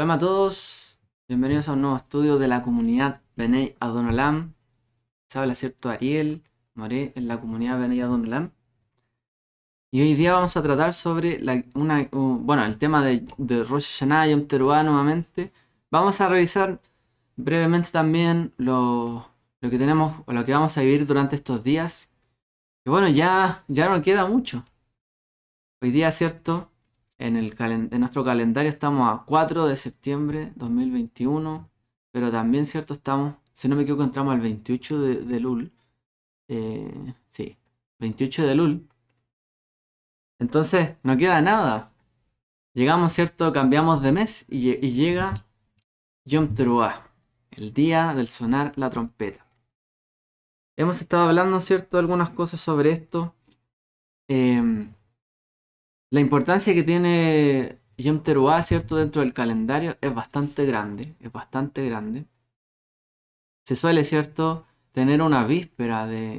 Hola a todos, bienvenidos a un nuevo estudio de la comunidad Benei Adonolam. Se habla cierto Ariel Moré en la comunidad Benei Adonolam. Y hoy día vamos a tratar sobre una, bueno, el tema de, de Rosh Hashanah y nuevamente. Vamos a revisar brevemente también lo, lo, que tenemos o lo que vamos a vivir durante estos días. Que bueno, ya, ya no queda mucho. Hoy día, ¿cierto? En, nuestro calendario estamos a 4 de septiembre 2021, pero también, ¿cierto? Estamos, si no me equivoco, entramos al 28 de, Lul. Eh, sí, 28 de Lul. Entonces, no queda nada. Llegamos, ¿cierto? Cambiamos de mes y, llega Yom Teruah, el día del sonar la trompeta. Hemos estado hablando, ¿cierto?, algunas cosas sobre esto. Eh, la importancia que tiene Yom Teruah, ¿cierto? Dentro del calendario es bastante grande, es bastante grande. Se suele, ¿cierto? Tener una víspera de,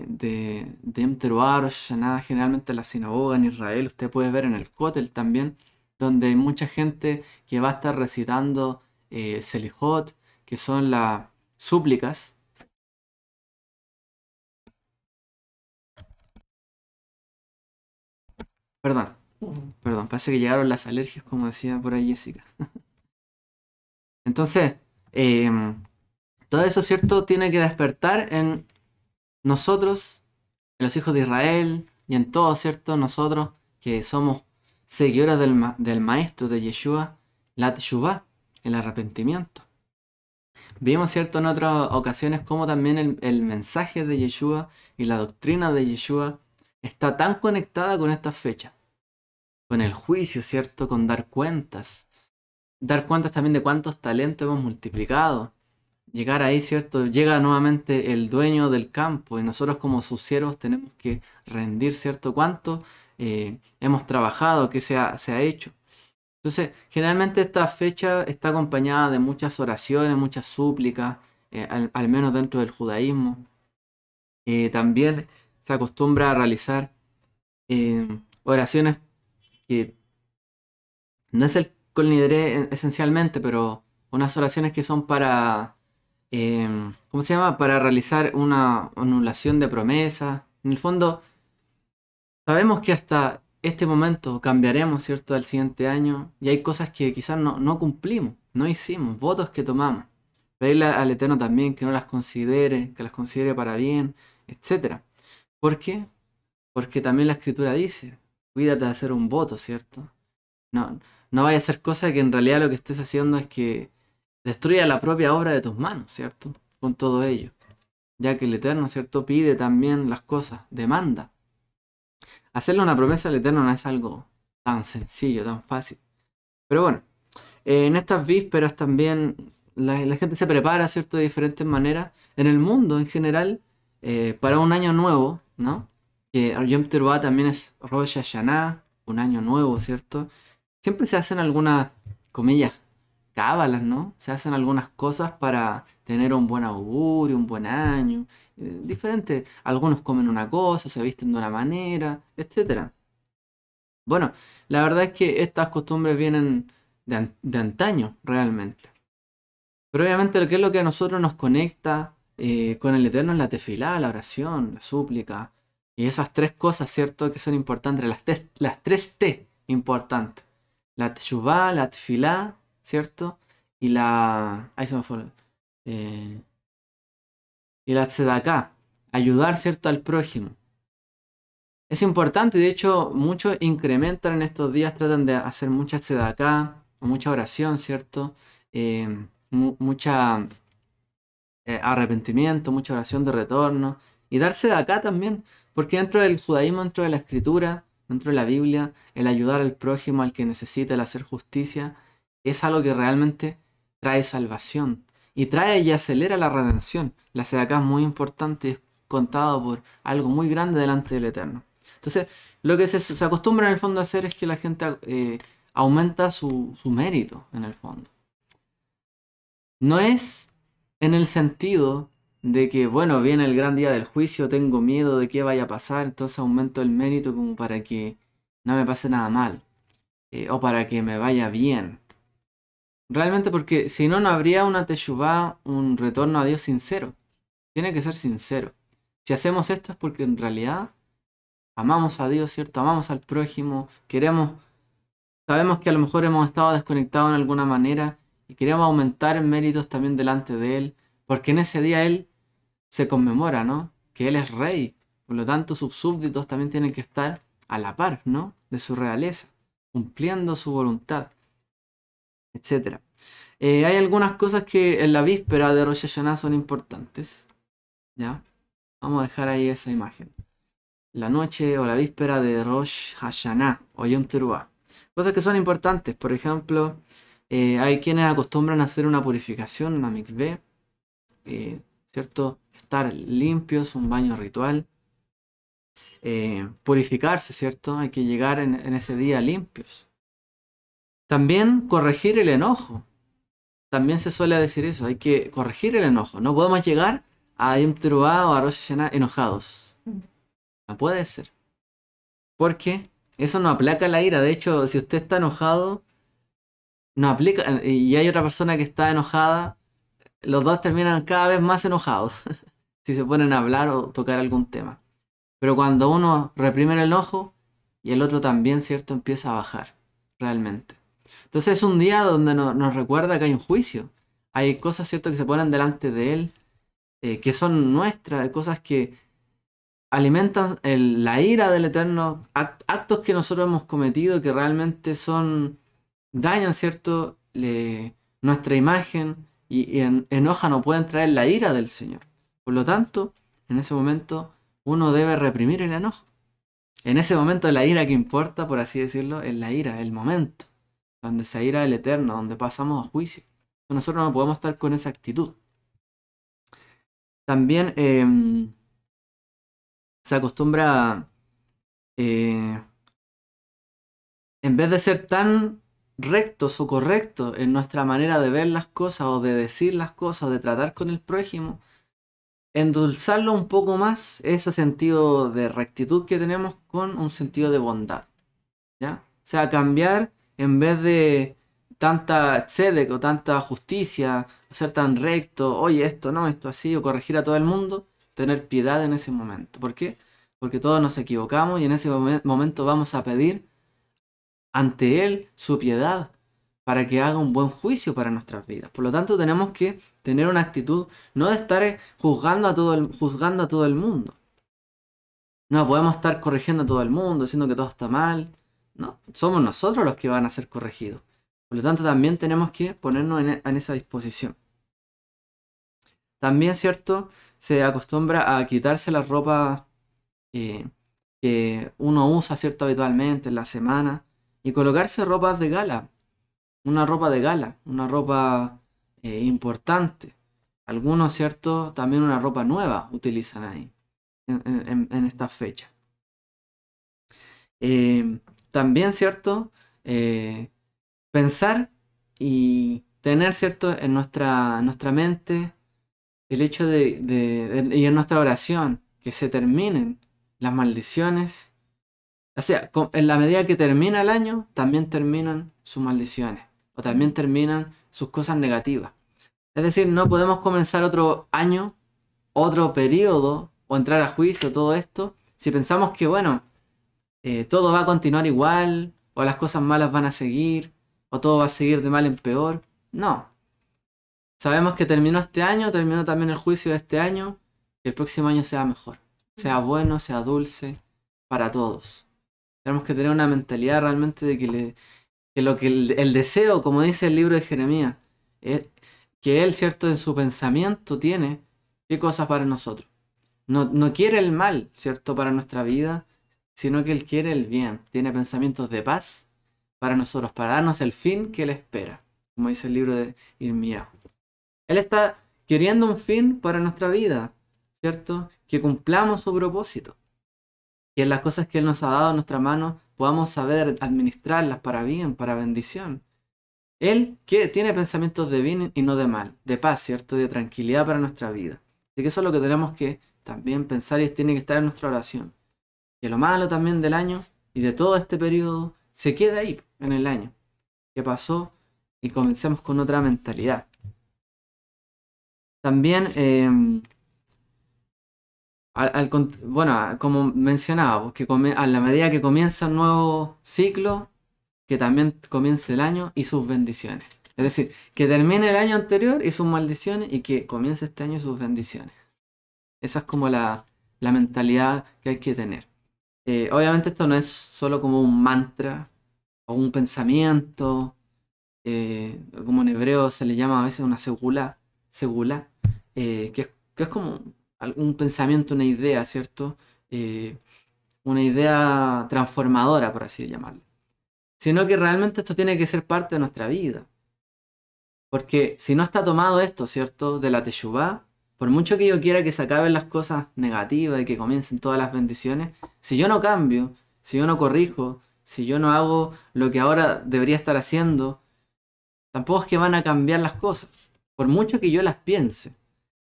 Yom Teruah, generalmente en la sinagoga en Israel, usted puede ver en el Kotel también, donde hay mucha gente que va a estar recitando eh, que son las súplicas, perdón, Perdón, parece que llegaron las alergias, como decía por ahí Jessica. Entonces, em, todo eso, ¿cierto?, tiene que despertar en nosotros, en los hijos de Israel y en todos, ¿cierto?, nosotros que somos seguidores del, maestro de Yeshua, la Teshuvah, el arrepentimiento. Vimos, ¿cierto?, en otras ocasiones cómo también el, mensaje de Yeshua y la doctrina de Yeshua está tan conectada con estas fechas con el juicio, ¿cierto? Con dar cuentas. Dar cuentas también de cuántos talentos hemos multiplicado. Llegar ahí, ¿cierto? Llega nuevamente el dueño del campo y nosotros como sus siervos tenemos que rendir, ¿cierto? Cuánto eh, hemos trabajado, qué se ha, hecho. Entonces, generalmente esta fecha está acompañada de muchas oraciones, muchas súplicas, eh, al, menos dentro del judaísmo. Eh, también se acostumbra a realizar oraciones que no es el colnidre esencialmente, pero unas oraciones que son para, em, ¿cómo se llama? Para realizar una anulación de promesas. En el fondo, sabemos que hasta este momento cambiaremos, ¿cierto?, al siguiente año y hay cosas que quizás no, no cumplimos, no hicimos, votos que tomamos. Pedirle al Eterno también que no las considere, que las considere para bien, etc. ¿Por qué? Porque también la Escritura dice, cuídate de hacer un voto, ¿cierto? No, no vaya a ser cosa que en realidad lo que estés haciendo es que destruya la propia obra de tus manos, ¿cierto? Con todo ello. Ya que el Eterno, ¿cierto? Pide también las cosas, demanda. Hacerle una promesa al Eterno no es algo tan sencillo, tan fácil. Pero bueno, en estas vísperas también la, gente se prepara, ¿cierto? De diferentes maneras. En el mundo en general, eh, para un año nuevo, ¿no? que Yom Teruah también es Rosh Hashanah, un año nuevo, ¿cierto? Siempre se hacen algunas, comillas, cábalas, ¿no? Se hacen algunas cosas para tener un buen augurio, un buen año, eh, diferente. Algunos comen una cosa, se visten de una manera, etc. Bueno, la verdad es que estas costumbres vienen de, antaño, realmente. Pero obviamente lo que es lo que a nosotros nos conecta eh, con el Eterno es la tefilá, la oración, la súplica, y esas tres cosas, ¿cierto? Que son importantes, las, las tres T importantes. La Tshuva, la Tfilá, ¿cierto? Y la... Ahí se me fue. Eh, y la tzedaká, ayudar, ¿cierto? Al prójimo. Es importante, de hecho, muchos incrementan en estos días, tratan de hacer mucha tzedaká, mucha oración, ¿cierto? Eh, mucha eh, arrepentimiento, mucha oración de retorno. Y darse de acá también, porque dentro del judaísmo, dentro de la escritura, dentro de la Biblia, el ayudar al prójimo, al que necesita, el hacer justicia, es algo que realmente trae salvación. Y trae y acelera la redención. La acá es muy importante, es contado por algo muy grande delante del Eterno. Entonces, lo que se, acostumbra en el fondo a hacer es que la gente eh, aumenta su, su mérito en el fondo. No es en el sentido de que, bueno, viene el gran día del juicio, tengo miedo de qué vaya a pasar, entonces aumento el mérito como para que no me pase nada mal, eh, o para que me vaya bien. Realmente porque si no, no habría una teshuvá, un retorno a Dios sincero. Tiene que ser sincero. Si hacemos esto es porque en realidad amamos a Dios, ¿cierto? Amamos al prójimo, queremos, sabemos que a lo mejor hemos estado desconectados en alguna manera y queremos aumentar en méritos también delante de Él, porque en ese día Él se conmemora, ¿no? Que él es rey, por lo tanto sus súbditos también tienen que estar a la par, ¿no? De su realeza, cumpliendo su voluntad, etc. Eh, hay algunas cosas que en la víspera de Rosh Hashanah son importantes, ¿ya? Vamos a dejar ahí esa imagen. La noche o la víspera de Rosh Hashanah o Yom Teruah. Cosas que son importantes, por ejemplo, eh, hay quienes acostumbran a hacer una purificación, una mikveh, eh, ¿cierto? estar limpios, un baño ritual, eh, purificarse, ¿cierto? Hay que llegar en, ese día limpios. También corregir el enojo. También se suele decir eso, hay que corregir el enojo. No podemos llegar a un o a enojados. No puede ser. Porque eso no aplaca la ira. De hecho, si usted está enojado, no aplica. Y hay otra persona que está enojada, los dos terminan cada vez más enojados. si se ponen a hablar o tocar algún tema. Pero cuando uno reprime el ojo y el otro también, ¿cierto? Empieza a bajar, realmente. Entonces es un día donde nos recuerda que hay un juicio. Hay cosas, ¿cierto?, que se ponen delante de él, eh, que son nuestras, cosas que alimentan la ira del Eterno, actos que nosotros hemos cometido que realmente son, dañan, ¿cierto?, nuestra imagen y, en, enojan o pueden traer la ira del Señor. Por lo tanto, en ese momento uno debe reprimir el enojo. En ese momento la ira que importa, por así decirlo, es la ira, el momento, donde se ira el eterno, donde pasamos a juicio. Nosotros no podemos estar con esa actitud. También em, se acostumbra, eh, en vez de ser tan rectos o correctos en nuestra manera de ver las cosas o de decir las cosas, de tratar con el prójimo, endulzarlo un poco más ese sentido de rectitud que tenemos con un sentido de bondad. ¿ya? O sea, cambiar en vez de tanta sede o tanta justicia, ser tan recto, oye, esto no, esto así, o corregir a todo el mundo, tener piedad en ese momento. ¿Por qué? Porque todos nos equivocamos y en ese momento vamos a pedir ante Él su piedad para que haga un buen juicio para nuestras vidas. Por lo tanto, tenemos que tener una actitud no de estar eh, juzgando a todo el, juzgando a todo el mundo. No podemos estar corrigiendo a todo el mundo, diciendo que todo está mal. No, somos nosotros los que van a ser corregidos. Por lo tanto, también tenemos que ponernos en, esa disposición. También, ¿cierto? Se acostumbra a quitarse la ropa eh, que uno usa, ¿cierto? Habitualmente en la semana y colocarse ropas de gala una ropa de gala, una ropa eh, importante. Algunos, ¿cierto? También una ropa nueva utilizan ahí, en, esta fecha eh, también, ¿cierto? Eh, pensar y tener, ¿cierto? En nuestra, nuestra mente el hecho de, y en nuestra oración, que se terminen las maldiciones. O sea, en la medida que termina el año, también terminan sus maldiciones o también terminan sus cosas negativas. Es decir, no podemos comenzar otro año, otro periodo o entrar a juicio, todo esto, si pensamos que, bueno, eh, todo va a continuar igual, o las cosas malas van a seguir, o todo va a seguir de mal en peor. No. Sabemos que terminó este año, terminó también el juicio de este año, y el próximo año sea mejor, sea mm. bueno, sea dulce, para todos. Tenemos que tener una mentalidad realmente de que le, lo que el, deseo, como dice el libro de Jeremías, es que él, cierto, en su pensamiento tiene qué cosas para nosotros. No, quiere el mal, cierto, para nuestra vida, sino que él quiere el bien. Tiene pensamientos de paz para nosotros, para darnos el fin que él espera, como dice el libro de Irmías. Él está queriendo un fin para nuestra vida, ¿cierto? Que cumplamos su propósito. Y en las cosas que Él nos ha dado en nuestra mano podamos saber administrarlas para bien, para bendición. Él que tiene pensamientos de bien y no de mal, de paz, ¿cierto? De tranquilidad para nuestra vida. Así que eso es lo que tenemos que también pensar y tiene que estar en nuestra oración. Que lo malo también del año y de todo este periodo se quede ahí, en el año. Que pasó y comencemos con otra mentalidad. También em, bueno, como mencionaba, pues, que a la medida que comienza un nuevo ciclo, que también comience el año y sus bendiciones. Es decir, que termine el año anterior y sus maldiciones y que comience este año y sus bendiciones. Esa es como la, mentalidad que hay que tener. Eh, obviamente esto no es solo como un mantra o un pensamiento, eh, como en hebreo se le llama a veces una segula, segula eh, que es como Algún pensamiento, una idea, ¿cierto? Eh, una idea transformadora, por así llamarlo. Sino que realmente esto tiene que ser parte de nuestra vida. Porque si no está tomado esto, ¿cierto? De la Teshuvah, por mucho que yo quiera que se acaben las cosas negativas y que comiencen todas las bendiciones, si yo no cambio, si yo no corrijo, si yo no hago lo que ahora debería estar haciendo, tampoco es que van a cambiar las cosas, por mucho que yo las piense.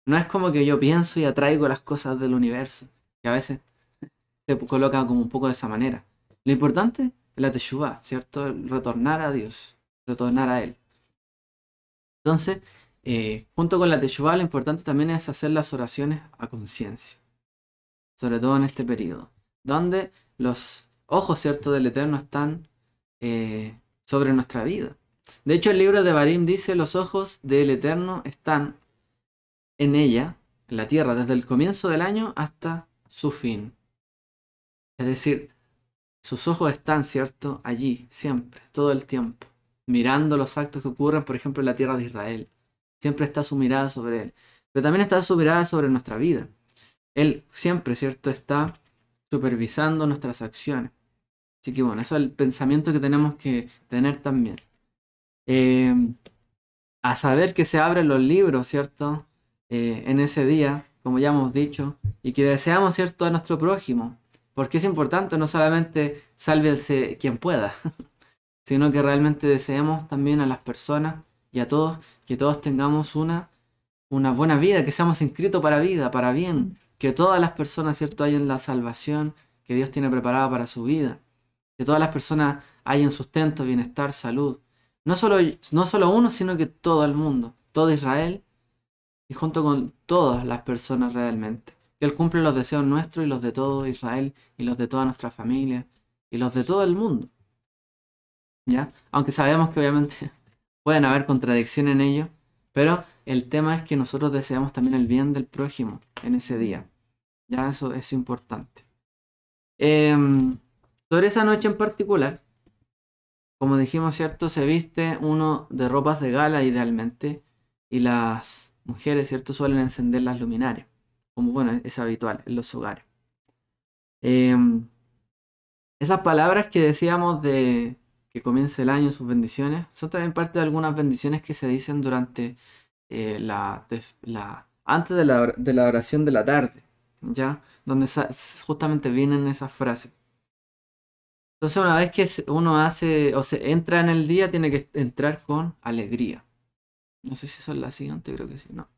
No es como que yo pienso y atraigo las cosas del universo, que a veces se coloca como un poco de esa manera. Lo importante es la Teshuvah, ¿cierto? retornar a Dios, retornar a Él. Entonces, eh, junto con la teshuva, lo importante también es hacer las oraciones a conciencia, sobre todo en este periodo, donde los ojos, ¿cierto?, del Eterno están eh, sobre nuestra vida. De hecho, el libro de Barim dice, los ojos del Eterno están en ella, en la tierra, desde el comienzo del año hasta su fin. Es decir, sus ojos están, ¿cierto?, allí, siempre, todo el tiempo, mirando los actos que ocurren, por ejemplo, en la tierra de Israel. Siempre está su mirada sobre él, pero también está su mirada sobre nuestra vida. Él siempre, ¿cierto?, está supervisando nuestras acciones. Así que bueno, eso es el pensamiento que tenemos que tener también. Eh, a saber que se abren los libros, ¿cierto? Eh, en ese día, como ya hemos dicho, y que deseamos, ¿cierto?, a nuestro prójimo, porque es importante no solamente sálvese quien pueda, sino que realmente deseemos también a las personas y a todos que todos tengamos una, una buena vida, que seamos inscritos para vida, para bien, que todas las personas, ¿cierto?, hayan la salvación que Dios tiene preparada para su vida, que todas las personas hayan sustento, bienestar, salud. No solo, no solo uno, sino que todo el mundo, todo Israel y junto con todas las personas realmente. Que Él cumple los deseos nuestros y los de todo Israel y los de toda nuestra familia y los de todo el mundo. ¿Ya? Aunque sabemos que obviamente pueden haber contradicción en ello, pero el tema es que nosotros deseamos también el bien del prójimo en ese día. Ya eso es importante. Em, sobre esa noche en particular, como dijimos, ¿cierto? Se viste uno de ropas de gala idealmente y las mujeres, ¿cierto?, suelen encender las luminarias, como bueno, es habitual en los hogares. Em, esas palabras que decíamos de que comience el año, sus bendiciones, son también parte de algunas bendiciones que se dicen durante eh, antes de la, de la, oración de la tarde, ¿ya? Donde justamente vienen esas frases. Entonces, una vez que uno hace o se entra en el día, tiene que entrar con alegría. No sé si es la siguiente, creo que sí, no.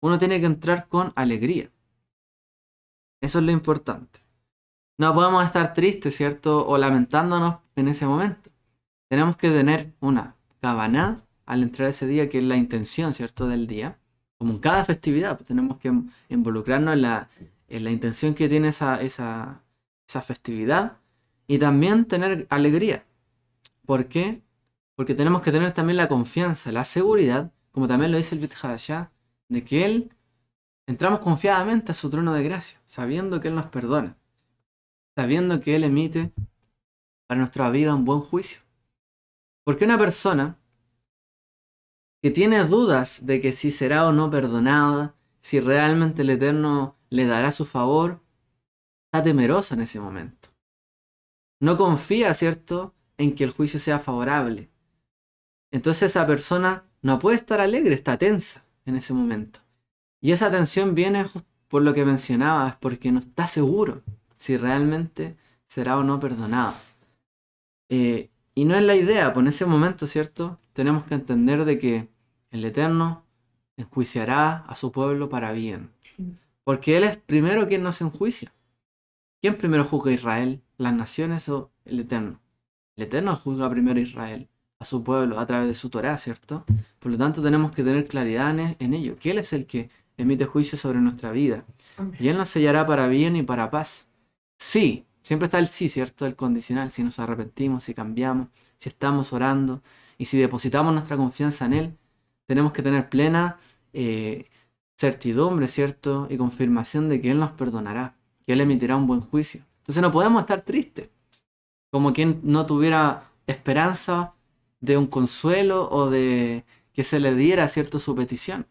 Uno tiene que entrar con alegría. Eso es lo importante. No podemos estar tristes, ¿cierto? O lamentándonos en ese momento. Tenemos que tener una cabana al entrar ese día, que es la intención, ¿cierto? Del día. Como en cada festividad, pues tenemos que involucrarnos en la, intención que tiene esa, esa festividad. Y también tener alegría. ¿Por qué? Porque tenemos que tener también la confianza, la seguridad, como también lo dice el Bit de que Él entramos confiadamente a su trono de gracia, sabiendo que Él nos perdona, sabiendo que Él emite para nuestra vida un buen juicio. Porque una persona que tiene dudas de que si será o no perdonada, si realmente el Eterno le dará su favor, está temerosa en ese momento. No confía, ¿cierto?, en que el juicio sea favorable. Entonces esa persona no puede estar alegre, está tensa en ese momento. Y esa tensión viene por lo que mencionabas, porque no está seguro si realmente será o no perdonado. Eh, y no es la idea, por pues ese momento, ¿cierto? Tenemos que entender de que el Eterno enjuiciará a su pueblo para bien. Porque Él es primero quien nos enjuicia. ¿Quién primero juzga a Israel? ¿Las naciones o el Eterno? El Eterno juzga primero a Israel a su pueblo a través de su Torah, ¿cierto? Por lo tanto, tenemos que tener claridad e, en, ello, que Él es el que emite juicio sobre nuestra vida. Y Él nos sellará para bien y para paz. Sí, siempre está el sí, ¿cierto? El condicional, si nos arrepentimos, si cambiamos, si estamos orando y si depositamos nuestra confianza en Él, tenemos que tener plena eh, certidumbre, ¿cierto? Y confirmación de que Él nos perdonará, que Él emitirá un buen juicio. Entonces no podemos estar tristes, como quien no tuviera esperanza de un consuelo o de que se le diera, ¿cierto?, su petición.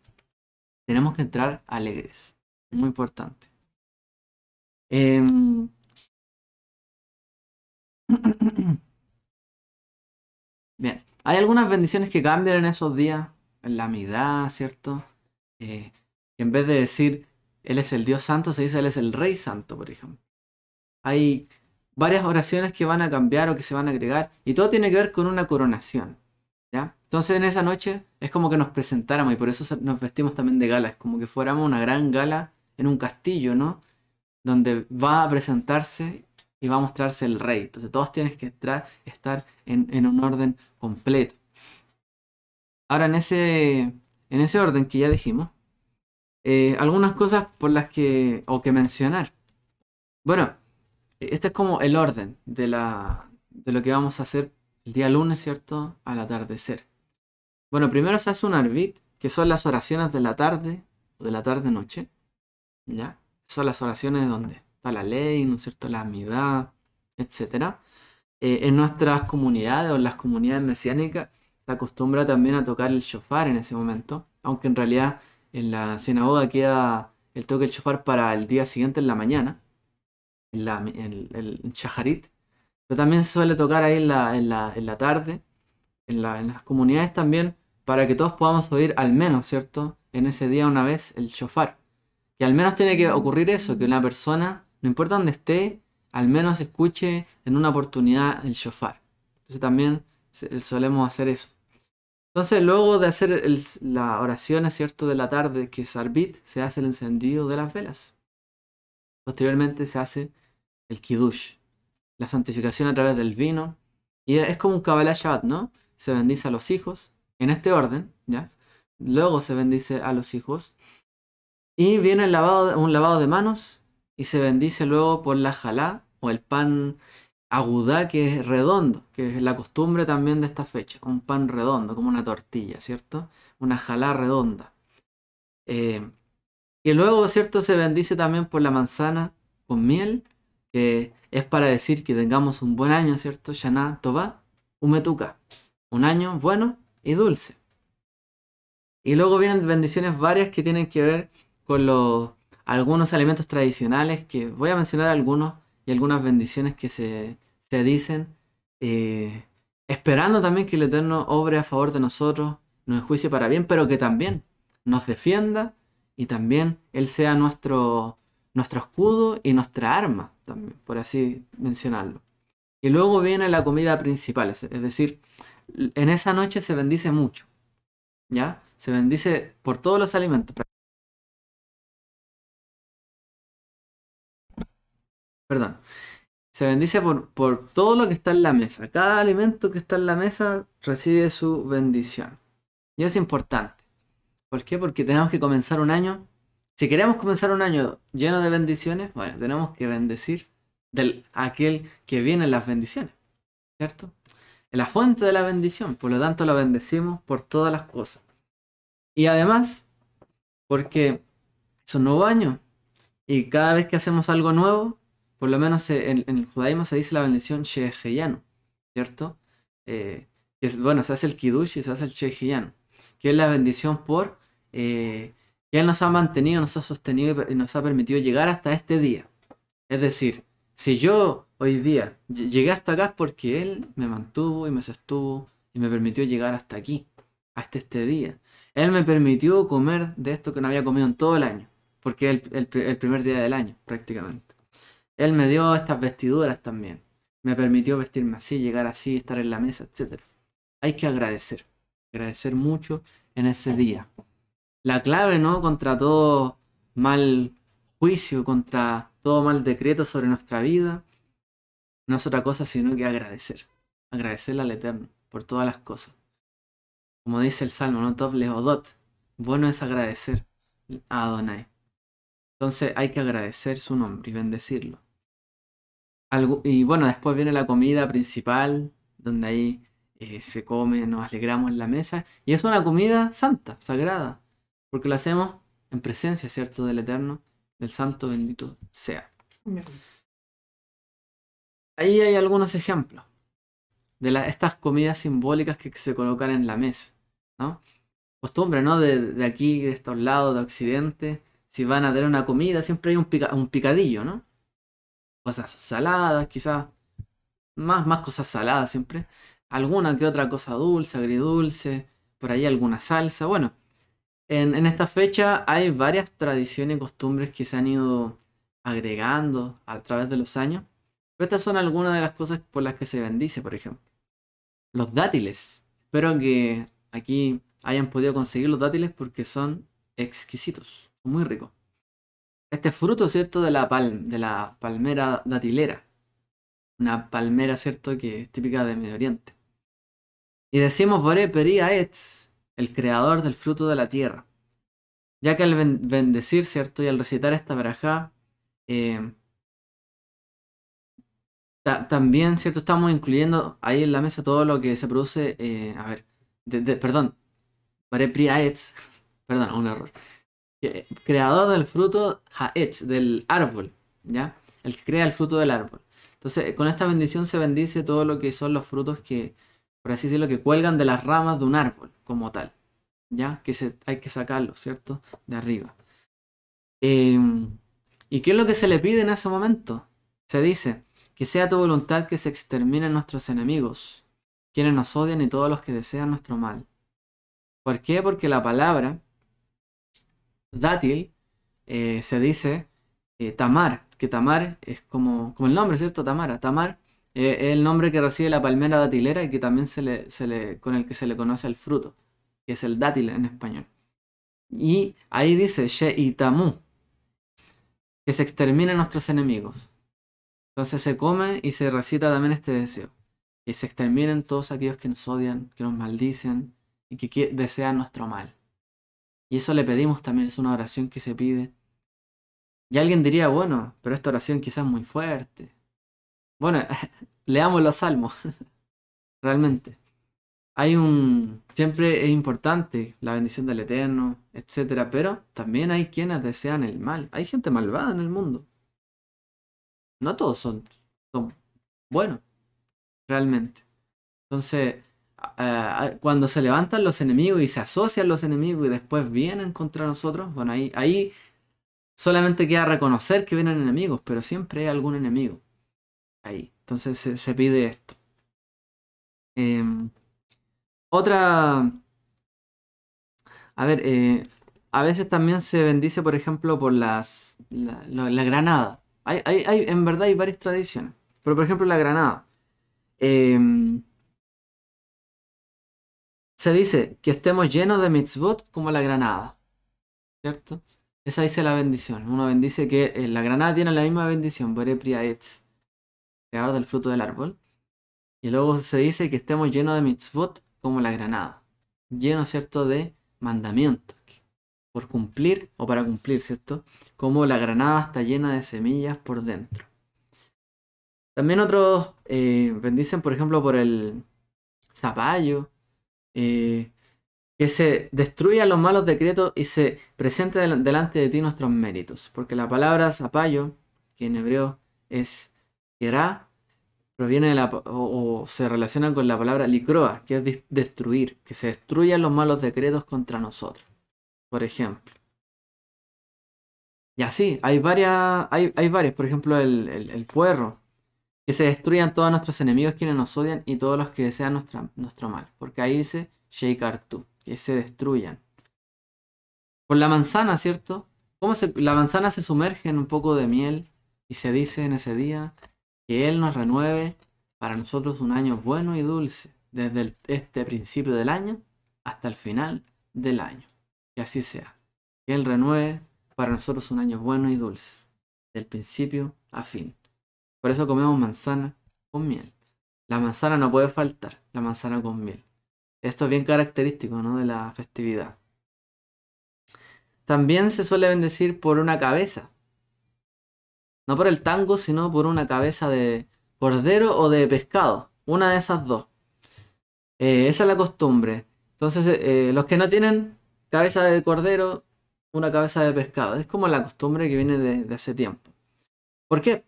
Tenemos que entrar alegres. Muy importante. Em, bien, hay algunas bendiciones que cambian en esos días, en la mitad ¿cierto? Eh, en vez de decir, Él es el Dios Santo, se dice, Él es el Rey Santo, por ejemplo. Hay varias oraciones que van a cambiar o que se van a agregar, y todo tiene que ver con una coronación. ¿ya? Entonces en esa noche es como que nos presentáramos, y por eso nos vestimos también de galas es como que fuéramos una gran gala en un castillo, ¿no? Donde va a presentarse y va a mostrarse el rey. Entonces todos tienes que estar en, un orden completo. Ahora en ese, en ese orden que ya dijimos, eh, algunas cosas por las que, o que mencionar. Bueno, este es como el orden de, lo que vamos a hacer el día lunes, ¿cierto? Al atardecer. Bueno, primero se hace un arbit, que son las oraciones de la tarde o de la tarde-noche. ¿Ya? Son las oraciones donde está la ley, ¿no es cierto? La amidad, etc. Eh, en nuestras comunidades o en las comunidades mesiánicas se acostumbra también a tocar el shofar en ese momento, aunque en realidad en la sinagoga queda el toque del shofar para el día siguiente en la mañana en, la, en, Shaharit, pero también suele tocar ahí en la, en la, tarde, en, las comunidades también, para que todos podamos oír al menos, ¿cierto? En ese día una vez el shofar. Que al menos tiene que ocurrir eso, que una persona, no importa dónde esté, al menos escuche en una oportunidad el shofar. Entonces también solemos hacer eso. Entonces luego de hacer la oración, ¿cierto? De la tarde, que es se hace el encendido de las velas. Posteriormente se hace el Kiddush, la santificación a través del vino. Y es como un Kabbalah Shabbat, ¿no? Se bendice a los hijos, en este orden, ¿ya? Luego se bendice a los hijos. Y viene el lavado, un lavado de manos y se bendice luego por la jalá o el pan agudá que es redondo, que es la costumbre también de esta fecha. Un pan redondo, como una tortilla, ¿cierto? Una jalá redonda. Eh, y luego, ¿cierto? Se bendice también por la manzana con miel que es para decir que tengamos un buen año, ¿cierto? Shana toba, Umetuka. Un año bueno y dulce. Y luego vienen bendiciones varias que tienen que ver con los, algunos alimentos tradicionales, que voy a mencionar algunos y algunas bendiciones que se, se dicen, eh, esperando también que el Eterno obre a favor de nosotros, nos juicio para bien, pero que también nos defienda y también Él sea nuestro nuestro escudo y nuestra arma, también, por así mencionarlo. Y luego viene la comida principal, es decir, en esa noche se bendice mucho, ¿ya? Se bendice por todos los alimentos. Perdón. Se bendice por, por todo lo que está en la mesa. Cada alimento que está en la mesa recibe su bendición. Y es importante. ¿Por qué? Porque tenemos que comenzar un año si queremos comenzar un año lleno de bendiciones, bueno, tenemos que bendecir del aquel que viene las bendiciones, ¿cierto? La fuente de la bendición, por lo tanto la bendecimos por todas las cosas. Y además, porque es un nuevo año y cada vez que hacemos algo nuevo, por lo menos en, el judaísmo se dice la bendición sheheyanu, ¿cierto? Eh, es, bueno, se hace el kiddush y se hace el sheheyanu, que es la bendición por eh, y Él nos ha mantenido, nos ha sostenido y nos ha permitido llegar hasta este día. Es decir, si yo hoy día llegué hasta acá es porque Él me mantuvo y me sostuvo y me permitió llegar hasta aquí, hasta este día. Él me permitió comer de esto que no había comido en todo el año, porque es el, primer día del año prácticamente. Él me dio estas vestiduras también. Me permitió vestirme así, llegar así, estar en la mesa, etc. Hay que agradecer. Agradecer mucho en ese día la clave, ¿no? Contra todo mal juicio, contra todo mal decreto sobre nuestra vida, no es otra cosa sino que agradecer. Agradecerle al Eterno por todas las cosas. Como dice el Salmo, no Top leodot. Bueno es agradecer a Adonai. Entonces hay que agradecer su nombre y bendecirlo. y bueno, después viene la comida principal, donde ahí eh, se come, nos alegramos en la mesa. Y es una comida santa, sagrada, porque lo hacemos en presencia, ¿cierto?, del Eterno, del Santo bendito sea. Ahí hay algunos ejemplos de estas comidas simbólicas que se colocan en la mesa, ¿no? Costumbre, ¿no? De, aquí, de estos lados, de Occidente, si van a tener una comida, siempre hay un, un picadillo, ¿no? Cosas saladas, quizás, más, más cosas saladas siempre. Alguna que otra cosa dulce, agridulce, por ahí alguna salsa, bueno. En, esta fecha hay varias tradiciones y costumbres que se han ido agregando a través de los años. Pero estas son algunas de las cosas por las que se bendice, por ejemplo. Los dátiles. Espero que aquí hayan podido conseguir los dátiles porque son exquisitos, muy ricos. Este fruto, ¿cierto? De la, palmera datilera. Una palmera, ¿cierto? Que es típica de Medio Oriente. Y decimos, boreperiaets. peri el creador del fruto de la tierra. Ya que al bendecir, ¿cierto? Y al recitar esta verajá, eh, también, ¿cierto? Estamos incluyendo ahí en la mesa todo lo que se produce, eh, a ver, de, de, perdón, perdón, un error. Eh, creador del fruto Haetz, del árbol, ¿ya? El que crea el fruto del árbol. Entonces, con esta bendición se bendice todo lo que son los frutos que, por así decirlo, que cuelgan de las ramas de un árbol como tal, ¿ya? Que se, hay que sacarlo, ¿cierto? De arriba. Em, ¿Y qué es lo que se le pide en ese momento? Se dice, que sea tu voluntad que se exterminen nuestros enemigos, quienes nos odian y todos los que desean nuestro mal. ¿Por qué? Porque la palabra dátil eh, se dice eh, tamar, que tamar es como, como el nombre, ¿cierto? Tamara. Tamar es el nombre que recibe la palmera datilera y que también se le, con el que se le conoce al fruto, que es el dátil en español. Y ahí dice Sheitamu, que se exterminen nuestros enemigos. Entonces se come y se recita también este deseo. Que se exterminen todos aquellos que nos odian, que nos maldicen y que desean nuestro mal. Y eso le pedimos también, es una oración que se pide. Y alguien diría, bueno, pero esta oración quizás es muy fuerte. Bueno, leamos los salmos, realmente. Hay un. Siempre es importante la bendición del Eterno, etc. pero también hay quienes desean el mal. Hay gente malvada en el mundo. No todos son, son buenos, realmente. Entonces, cuando se levantan los enemigos y se asocian los enemigos y después vienen contra nosotros, bueno, ahí, ahí solamente queda reconocer que vienen enemigos, pero siempre hay algún enemigo ahí. Entonces se, pide esto. Em, otra... A ver, eh, a veces también se bendice, por ejemplo, por las, la, granada. Hay, en verdad hay varias tradiciones. Pero, por ejemplo, la granada. Em, se dice que estemos llenos de mitzvot como la granada. ¿Cierto? Esa dice la bendición. Uno bendice que eh, la granada tiene la misma bendición, Borepria ets creador del fruto del árbol. Y luego se dice que estemos llenos de mitzvot como la granada, Lleno, ¿cierto?, de mandamientos, por cumplir o para cumplir, ¿cierto? Como la granada está llena de semillas por dentro. También otros eh, bendicen, por ejemplo, por el zapallo, eh, que se destruyan los malos decretos y se presente delante de ti nuestros méritos, porque la palabra zapallo, que en hebreo es que proviene de la, o, se relaciona con la palabra licroa, que es destruir, que se destruyan los malos decretos contra nosotros, por ejemplo. Y así, hay, varias, hay, hay varios, por ejemplo, el, puerro, que se destruyan todos nuestros enemigos quienes nos odian y todos los que desean nuestro mal, porque ahí dice Sheikartu, que se destruyan. Por la manzana, ¿cierto? ¿Cómo la manzana se sumerge en un poco de miel y se dice en ese día, que Él nos renueve para nosotros un año bueno y dulce, desde este principio del año hasta el final del año. Que así sea. Que Él renueve para nosotros un año bueno y dulce, del principio a fin. Por eso comemos manzana con miel. La manzana no puede faltar, la manzana con miel. Esto es bien característico ¿no? de la festividad. También se suele bendecir por una cabeza, no por el tango, sino por una cabeza de cordero o de pescado. Una de esas dos. Eh, esa es la costumbre. Entonces, eh, los que no tienen cabeza de cordero, una cabeza de pescado. Es como la costumbre que viene de, de hace tiempo. ¿Por qué?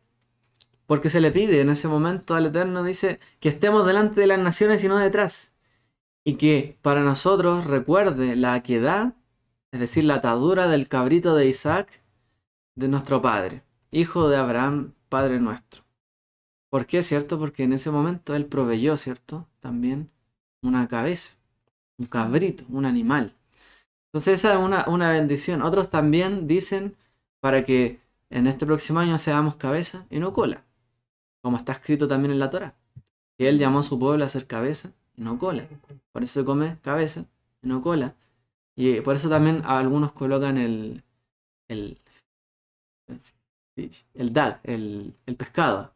Porque se le pide en ese momento al Eterno, dice, que estemos delante de las naciones y no detrás. Y que para nosotros recuerde la aquedad, es decir, la atadura del cabrito de Isaac, de nuestro Padre. Hijo de Abraham, Padre nuestro. ¿Por qué, cierto? Porque en ese momento él proveyó, ¿cierto? También una cabeza, un cabrito, un animal. Entonces esa es una, una bendición. Otros también dicen para que en este próximo año seamos cabeza y no cola, como está escrito también en la Torah. Que él llamó a su pueblo a ser cabeza y no cola. Por eso come cabeza y no cola. Y por eso también algunos colocan el el el, pescado.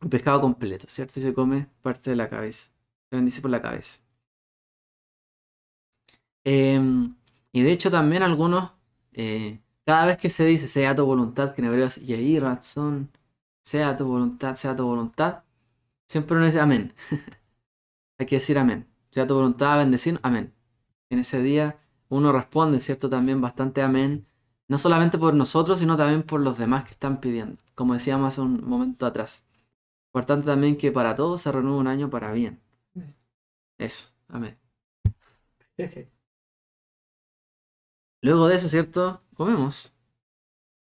El pescado completo, ¿cierto? Y se come parte de la cabeza. Se bendice por la cabeza. Em, y de hecho también algunos, eh, cada vez que se dice sea tu voluntad, que en hebreo es sea tu voluntad, sea tu voluntad, siempre uno dice amén. Hay que decir amén. Sea tu voluntad, bendecir, amén. En ese día uno responde, ¿cierto? También bastante amén no solamente por nosotros, sino también por los demás que están pidiendo, como decíamos hace un momento atrás. Importante también que para todos se renueve un año para bien. Mm. Eso, amén. Luego de eso, ¿cierto? Comemos.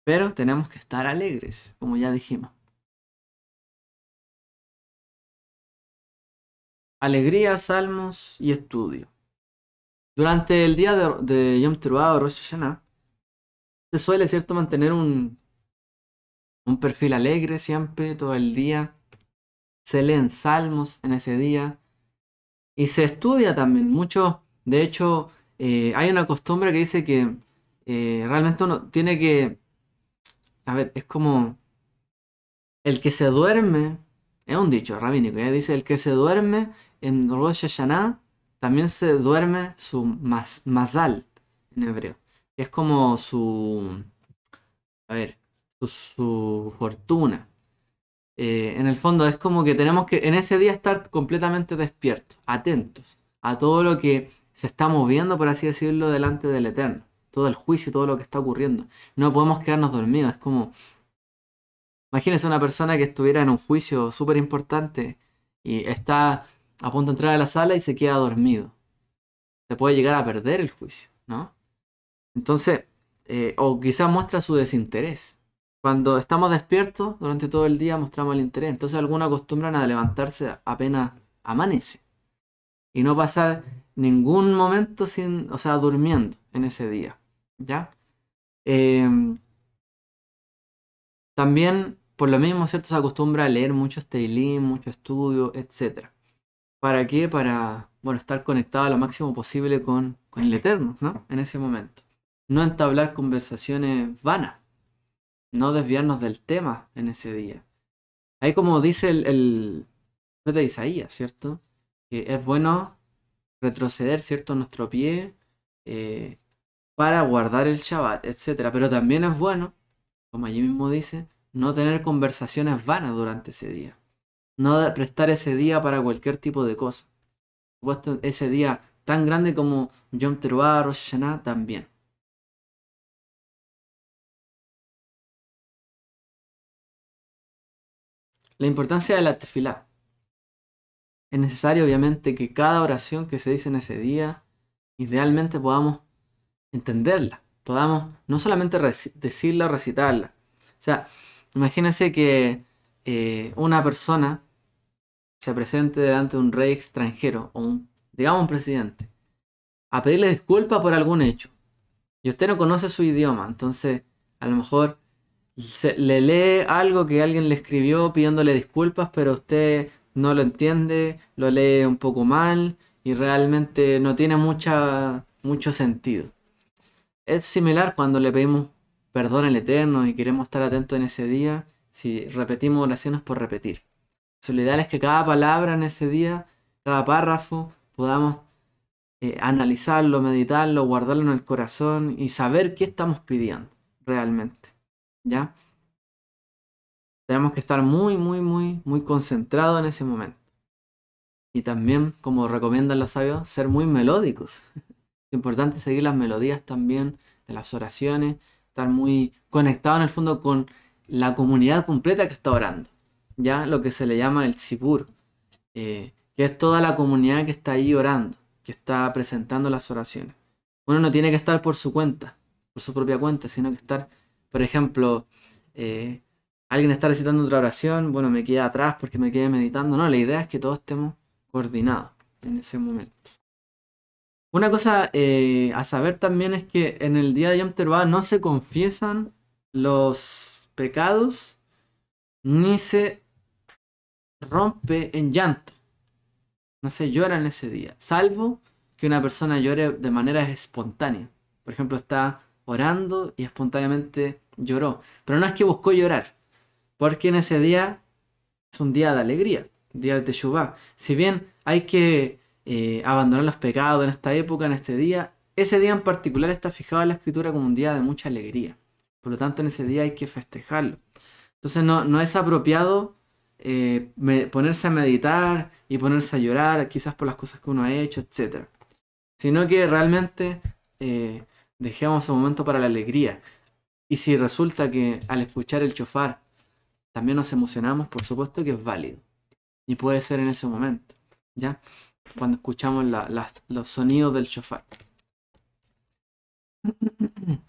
Pero tenemos que estar alegres, como ya dijimos. Alegría, salmos y estudio. Durante el día de, Yom Teruah o Rosh se suele, ¿cierto? Mantener un, un perfil alegre siempre, todo el día. Se leen salmos en ese día. Y se estudia también mucho. De hecho, eh, hay una costumbre que dice que eh, realmente uno tiene que... A ver, es como... El que se duerme, es un dicho rabínico, ¿eh? dice, el que se duerme en Rosh Hashanah, también se duerme su mazal masal en hebreo es como su, a ver, su, fortuna. Eh, en el fondo es como que tenemos que en ese día estar completamente despiertos, atentos a todo lo que se está moviendo, por así decirlo, delante del Eterno. Todo el juicio, todo lo que está ocurriendo. No podemos quedarnos dormidos. Es como, imagínense una persona que estuviera en un juicio súper importante y está a punto de entrar a la sala y se queda dormido. Se puede llegar a perder el juicio, ¿no? Entonces, eh, o quizás muestra su desinterés. Cuando estamos despiertos durante todo el día mostramos el interés. Entonces algunos acostumbran a levantarse apenas amanece. Y no pasar ningún momento sin, o sea, durmiendo en ese día. ¿Ya? Em, también, por lo mismo, ¿cierto? Se acostumbra a leer mucho Teilín, mucho estudio, etc. ¿Para qué? Para, bueno, estar conectado lo máximo posible con, con el Eterno, ¿no? En ese momento no entablar conversaciones vanas, no desviarnos del tema en ese día. Ahí como dice el, el de Isaías, ¿cierto? Que es bueno retroceder, ¿cierto?, nuestro pie eh, para guardar el Shabbat, etc. Pero también es bueno, como allí mismo dice, no tener conversaciones vanas durante ese día. No prestar ese día para cualquier tipo de cosa. Puesto ese día tan grande como Yom Teruah, Rosh también. La importancia de la tefilá. Es necesario, obviamente, que cada oración que se dice en ese día, idealmente podamos entenderla, podamos no solamente decirla o recitarla. O sea, imagínense que eh, una persona se presente delante de un rey extranjero o un, digamos, un presidente a pedirle disculpas por algún hecho. Y usted no conoce su idioma, entonces a lo mejor le lee algo que alguien le escribió pidiéndole disculpas, pero usted no lo entiende, lo lee un poco mal y realmente no tiene mucha, mucho sentido. Es similar cuando le pedimos perdón al Eterno y queremos estar atentos en ese día, si repetimos oraciones por repetir. lo ideal es que cada palabra en ese día, cada párrafo, podamos eh, analizarlo, meditarlo, guardarlo en el corazón y saber qué estamos pidiendo realmente. ¿ya? Tenemos que estar muy, muy, muy, muy concentrados en ese momento. Y también, como recomiendan los sabios, ser muy melódicos. Es importante seguir las melodías también de las oraciones, estar muy conectado en el fondo con la comunidad completa que está orando. Ya lo que se le llama el sibur, eh, que es toda la comunidad que está ahí orando, que está presentando las oraciones. Uno no tiene que estar por su cuenta, por su propia cuenta, sino que estar por ejemplo, eh, alguien está recitando otra oración, bueno, me queda atrás porque me quedé meditando. No, la idea es que todos estemos coordinados en ese momento. Una cosa eh, a saber también es que en el día de Yom Teruah no se confiesan los pecados ni se rompe en llanto. No se llora en ese día, salvo que una persona llore de manera espontánea. Por ejemplo, está orando y espontáneamente lloró. Pero no es que buscó llorar, porque en ese día es un día de alegría, día de Teshuvah. Si bien hay que eh, abandonar los pecados en esta época, en este día, ese día en particular está fijado en la escritura como un día de mucha alegría. Por lo tanto, en ese día hay que festejarlo. Entonces no, no es apropiado eh, ponerse a meditar y ponerse a llorar, quizás por las cosas que uno ha hecho, etc. Sino que realmente eh, dejemos un momento para la alegría. Y si resulta que al escuchar el chofar también nos emocionamos, por supuesto que es válido. Y puede ser en ese momento, ¿ya? Cuando escuchamos los sonidos del chofar.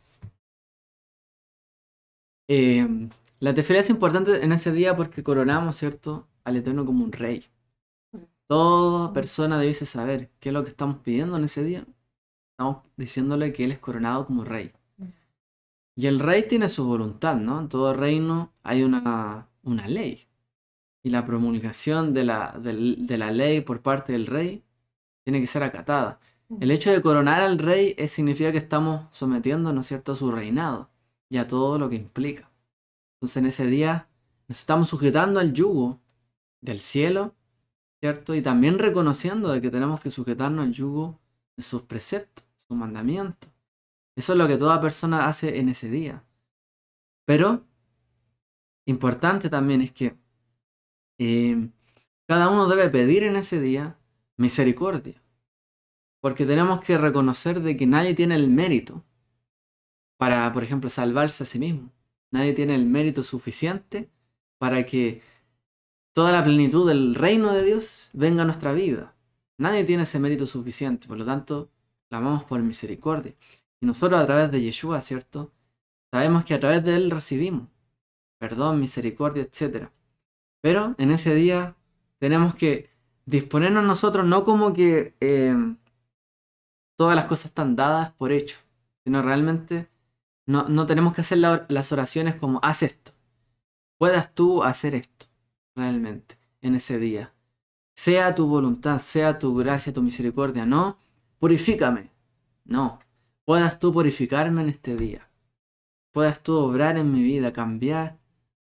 Em, la tefila es importante en ese día porque coronamos, ¿cierto?, al Eterno como un rey. Toda persona debe saber qué es lo que estamos pidiendo en ese día. Estamos diciéndole que Él es coronado como rey. Y el rey tiene su voluntad, ¿no? En todo reino hay una, ley. Y la promulgación de la, ley por parte del rey tiene que ser acatada. Mm. El hecho de coronar al rey es, significa que estamos sometiendo, ¿no es cierto?, a su reinado y a todo lo que implica. Entonces en ese día nos estamos sujetando al yugo del cielo, ¿cierto? Y también reconociendo de que tenemos que sujetarnos al yugo de sus preceptos, sus mandamientos. Eso es lo que toda persona hace en ese día. Pero, importante también es que eh, cada uno debe pedir en ese día misericordia. Porque tenemos que reconocer de que nadie tiene el mérito para, por ejemplo, salvarse a sí mismo. Nadie tiene el mérito suficiente para que toda la plenitud del reino de Dios venga a nuestra vida. Nadie tiene ese mérito suficiente, por lo tanto, la amamos por misericordia. Y nosotros a través de Yeshua, ¿cierto? Sabemos que a través de Él recibimos perdón, misericordia, etc. Pero en ese día tenemos que disponernos nosotros no como que em, todas las cosas están dadas por hecho, sino realmente no, tenemos que hacer las oraciones como haz esto, puedas tú hacer esto realmente en ese día. Sea tu voluntad, sea tu gracia, tu misericordia, no, purifícame, no, puedas tú purificarme en este día, puedas tú obrar en mi vida, cambiar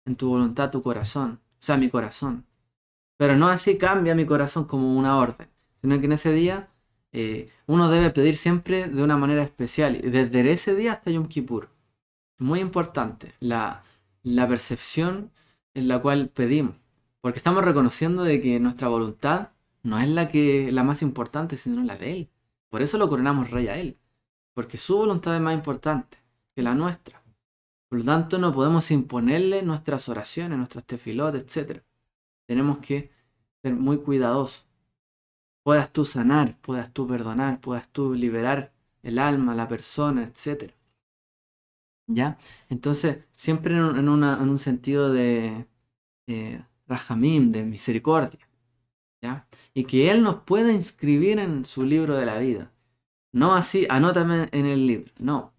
en tu voluntad tu corazón, o sea, mi corazón. Pero no así cambia mi corazón como una orden, sino que en ese día eh, uno debe pedir siempre de una manera especial, y desde ese día hasta Yom Kippur. Muy importante la, la percepción en la cual pedimos, porque estamos reconociendo de que nuestra voluntad no es la, que, la más importante, sino la de Él. Por eso lo coronamos rey a Él porque su voluntad es más importante que la nuestra. Por lo tanto, no podemos imponerle nuestras oraciones, nuestras tefilot, etc. Tenemos que ser muy cuidadosos. Puedas tú sanar, puedas tú perdonar, puedas tú liberar el alma, la persona, etc. ¿Ya? Entonces, siempre en, un sentido de eh, de misericordia. ¿Ya? Y que Él nos pueda inscribir en su libro de la vida. No así, anótame en el libro. No.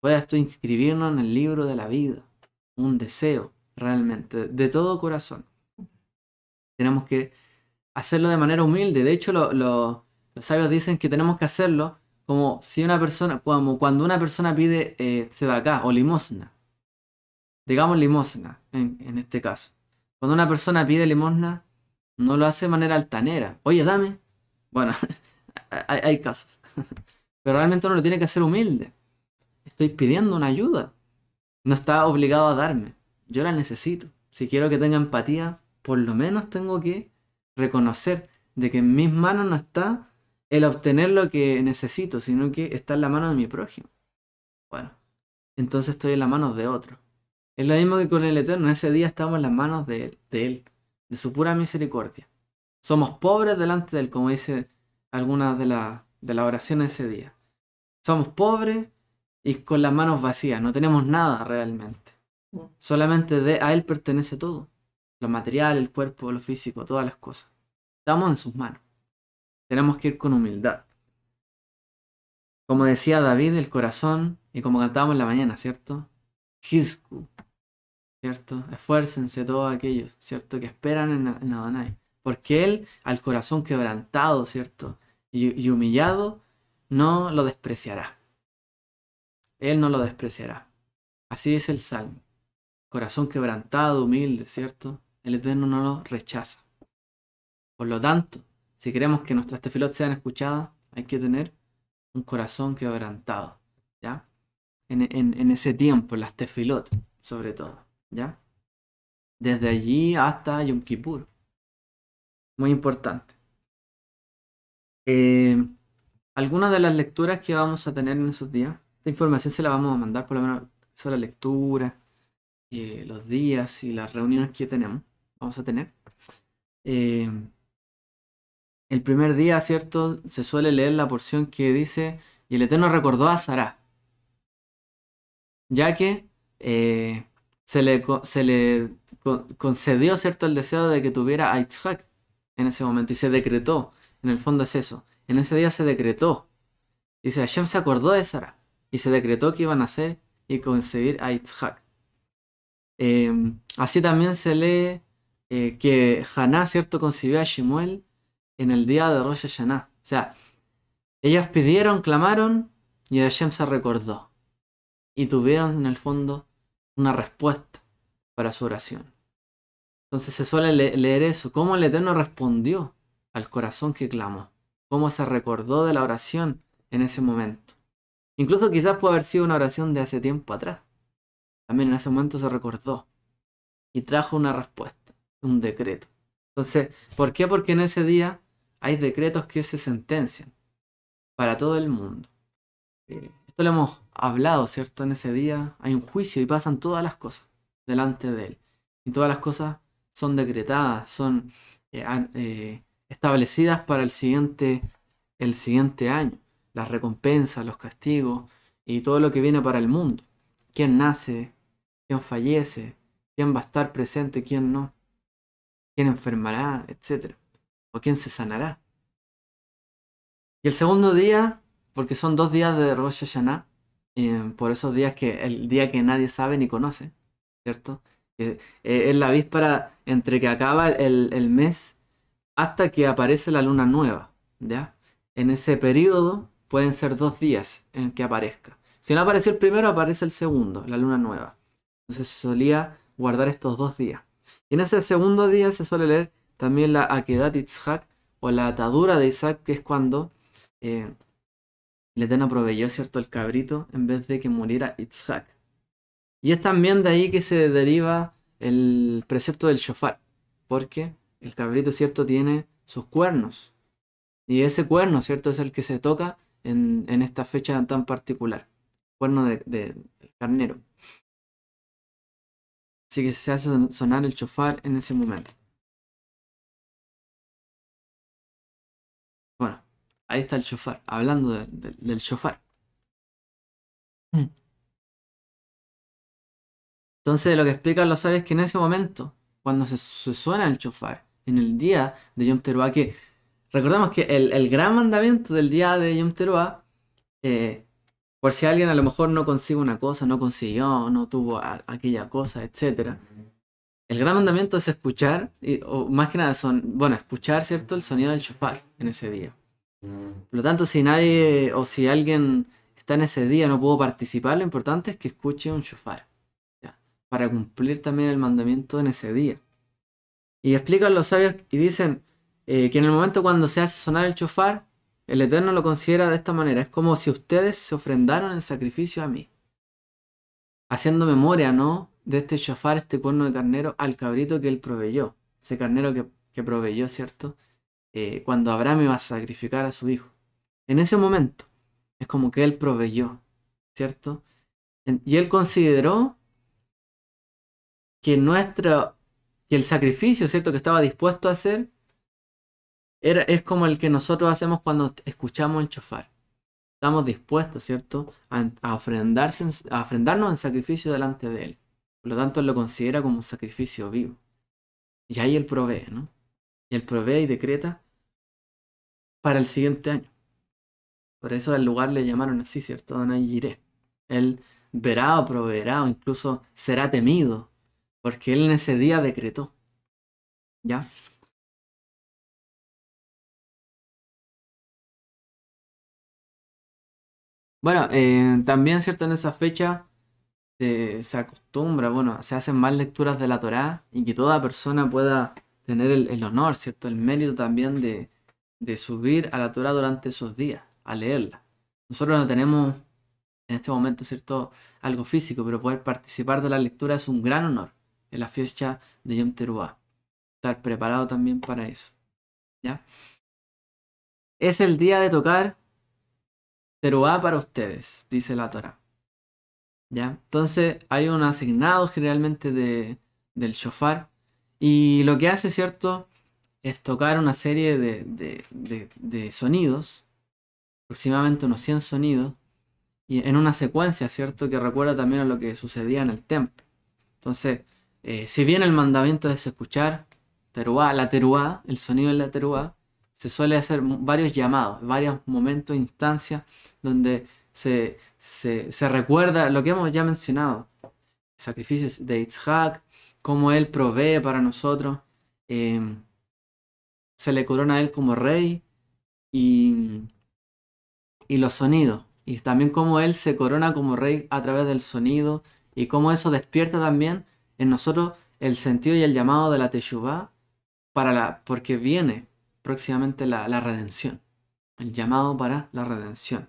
Puedes tú inscribirnos en el libro de la vida. Un deseo, realmente, de todo corazón. Tenemos que hacerlo de manera humilde. De hecho, los sabios dicen que tenemos que hacerlo como si una persona, como cuando una persona pide eh, sedacá o limosna. Digamos limosna, en, este caso. Cuando una persona pide limosna, no lo hace de manera altanera. Oye, dame. Bueno, hay casos. Pero realmente uno lo tiene que hacer humilde. Estoy pidiendo una ayuda. No está obligado a darme. Yo la necesito. Si quiero que tenga empatía, por lo menos tengo que reconocer de que en mis manos no está el obtener lo que necesito, sino que está en la mano de mi prójimo. Bueno, entonces estoy en las manos de otro. Es lo mismo que con el Eterno, en ese día estamos en las manos de Él, de, su pura misericordia. Somos pobres delante de Él, como dice algunas de las de la oración de ese día. Somos pobres y con las manos vacías, no tenemos nada realmente. Mm. Solamente de, a Él pertenece todo. Lo material, el cuerpo, lo físico, todas las cosas. Estamos en sus manos. Tenemos que ir con humildad. Como decía David, el corazón, y como cantábamos en la mañana, ¿cierto? Hizku, ¿cierto? Esfuércense todos aquellos, ¿cierto? Que esperan en, en Adonai. Porque Él, al corazón quebrantado, ¿cierto? y, humillado, no lo despreciará. Él no lo despreciará. Así es el Salmo. Corazón quebrantado, humilde, ¿cierto? El Eterno no lo rechaza. Por lo tanto, si queremos que nuestras tefilot sean escuchadas, hay que tener un corazón quebrantado, ¿ya? En, ese tiempo, las tefilot, sobre todo, ¿ya? Desde allí hasta Yom Kippur. Muy importante. Eh, algunas de las lecturas que vamos a tener en esos días, esta información se la vamos a mandar, por lo menos son las lecturas, eh, los días y las reuniones que tenemos, vamos a tener. Eh, el primer día, ¿cierto? Se suele leer la porción que dice, y el Eterno recordó a Sara ya que eh, se le, se le concedió, ¿cierto?, el deseo de que tuviera a Isaac en ese momento y se decretó en el fondo es eso. En ese día se decretó. Dice, Hashem se acordó de Sara. Y se decretó que iban a hacer y concebir a Itzhak. Em, así también se lee eh, que Haná, ¿cierto?, concibió a Shemuel en el día de Rosh Hashanah. O sea, ellas pidieron, clamaron y Hashem se recordó. Y tuvieron en el fondo una respuesta para su oración. Entonces se suele leer eso, cómo el Eterno respondió al corazón que clamó, cómo se recordó de la oración en ese momento. Incluso quizás puede haber sido una oración de hace tiempo atrás. También en ese momento se recordó y trajo una respuesta, un decreto. Entonces, ¿por qué? Porque en ese día hay decretos que se sentencian para todo el mundo. Eh, esto lo hemos hablado, ¿cierto? En ese día hay un juicio y pasan todas las cosas delante de él. Y todas las cosas son decretadas, son eh, eh, establecidas para el siguiente, el siguiente año, las recompensas, los castigos y todo lo que viene para el mundo, quién nace, quién fallece, quién va a estar presente, quién no, quién enfermará, etcétera O quién se sanará. Y el segundo día, porque son dos días de Rosh Hashanah, por esos días que el día que nadie sabe ni conoce, ¿cierto? Eh, es la víspera entre que acaba el mes hasta que aparece la luna nueva. ¿ya? En ese periodo pueden ser dos días en que aparezca. Si no apareció el primero, aparece el segundo, la luna nueva. Entonces se solía guardar estos dos días. Y en ese segundo día se suele leer también la Akedat Itzhak o la atadura de Isaac, que es cuando eh, le dan proveyó ¿cierto? el cabrito en vez de que muriera Itzhak. Y es también de ahí que se deriva el precepto del shofar, porque el cabrito, ¿cierto? Tiene sus cuernos. Y ese cuerno, ¿cierto? Es el que se toca en, esta fecha tan particular. Cuerno de, del carnero. Así que se hace sonar el chofar en ese momento. Bueno, ahí está el chofar, hablando del chofar. Mm. Entonces lo que explican los sabios es que en ese momento, cuando se suena el chofar, en el día de Yom Teruah, que recordamos que el, gran mandamiento del día de Yom Teruah, eh, por si alguien a lo mejor no consigue una cosa, no consiguió, no tuvo aquella cosa, etc. El gran mandamiento es escuchar, y, o más que nada, son, bueno, escuchar, ¿cierto?, el sonido del shofar en ese día. Por lo tanto, si nadie o si alguien está en ese día, no pudo participar, lo importante es que escuche un shofar, para cumplir también el mandamiento en ese día. Y explican los sabios y dicen eh, que en el momento cuando se hace sonar el chofar, el Eterno lo considera de esta manera. Es como si ustedes se ofrendaron en sacrificio a mí. Haciendo memoria, ¿no? De este chofar, este cuerno de carnero, al cabrito que él proveyó. Ese carnero que, proveyó, ¿cierto? Eh, cuando Abraham iba a sacrificar a su hijo. En ese momento, es como que él proveyó, ¿cierto? Y él consideró que nuestra y el sacrificio, ¿cierto?, que estaba dispuesto a hacer, era, es como el que nosotros hacemos cuando escuchamos el chofar. Estamos dispuestos, ¿cierto?, a, a ofrendarnos en sacrificio delante de Él. Por lo tanto, él lo considera como un sacrificio vivo. Y ahí Él provee, ¿no? Y Él provee y decreta para el siguiente año. Por eso al lugar le llamaron así, ¿cierto? iré Él verá o proveerá o incluso será temido porque él en ese día decretó. ¿Ya? Bueno, eh, también, ¿cierto? En esa fecha se, acostumbra, bueno, se hacen más lecturas de la Torá y que toda persona pueda tener el, honor, ¿cierto? El mérito también de, de subir a la Torá durante esos días, a leerla. Nosotros no tenemos en este momento, ¿cierto? Algo físico, pero poder participar de la lectura es un gran honor en la fiesta de Yom Teruah. Estar preparado también para eso. ¿Ya? Es el día de tocar Teruá para ustedes, dice la Torah. ¿Ya? Entonces hay un asignado generalmente de, del shofar. Y lo que hace, ¿cierto? Es tocar una serie de, de, de sonidos, aproximadamente unos 100 sonidos, y en una secuencia, ¿cierto? Que recuerda también a lo que sucedía en el templo. Entonces, eh, si bien el mandamiento es escuchar teruá, la teruá, el sonido de la teruá, se suele hacer varios llamados, varios momentos, instancias donde se, se, recuerda lo que hemos ya mencionado, sacrificios de Itzhak, cómo él provee para nosotros, em, se le corona a él como rey y, y los sonidos, y también cómo él se corona como rey a través del sonido y cómo eso despierta también en nosotros el sentido y el llamado de la Teshuvah para la, porque viene próximamente la, redención, el llamado para la redención.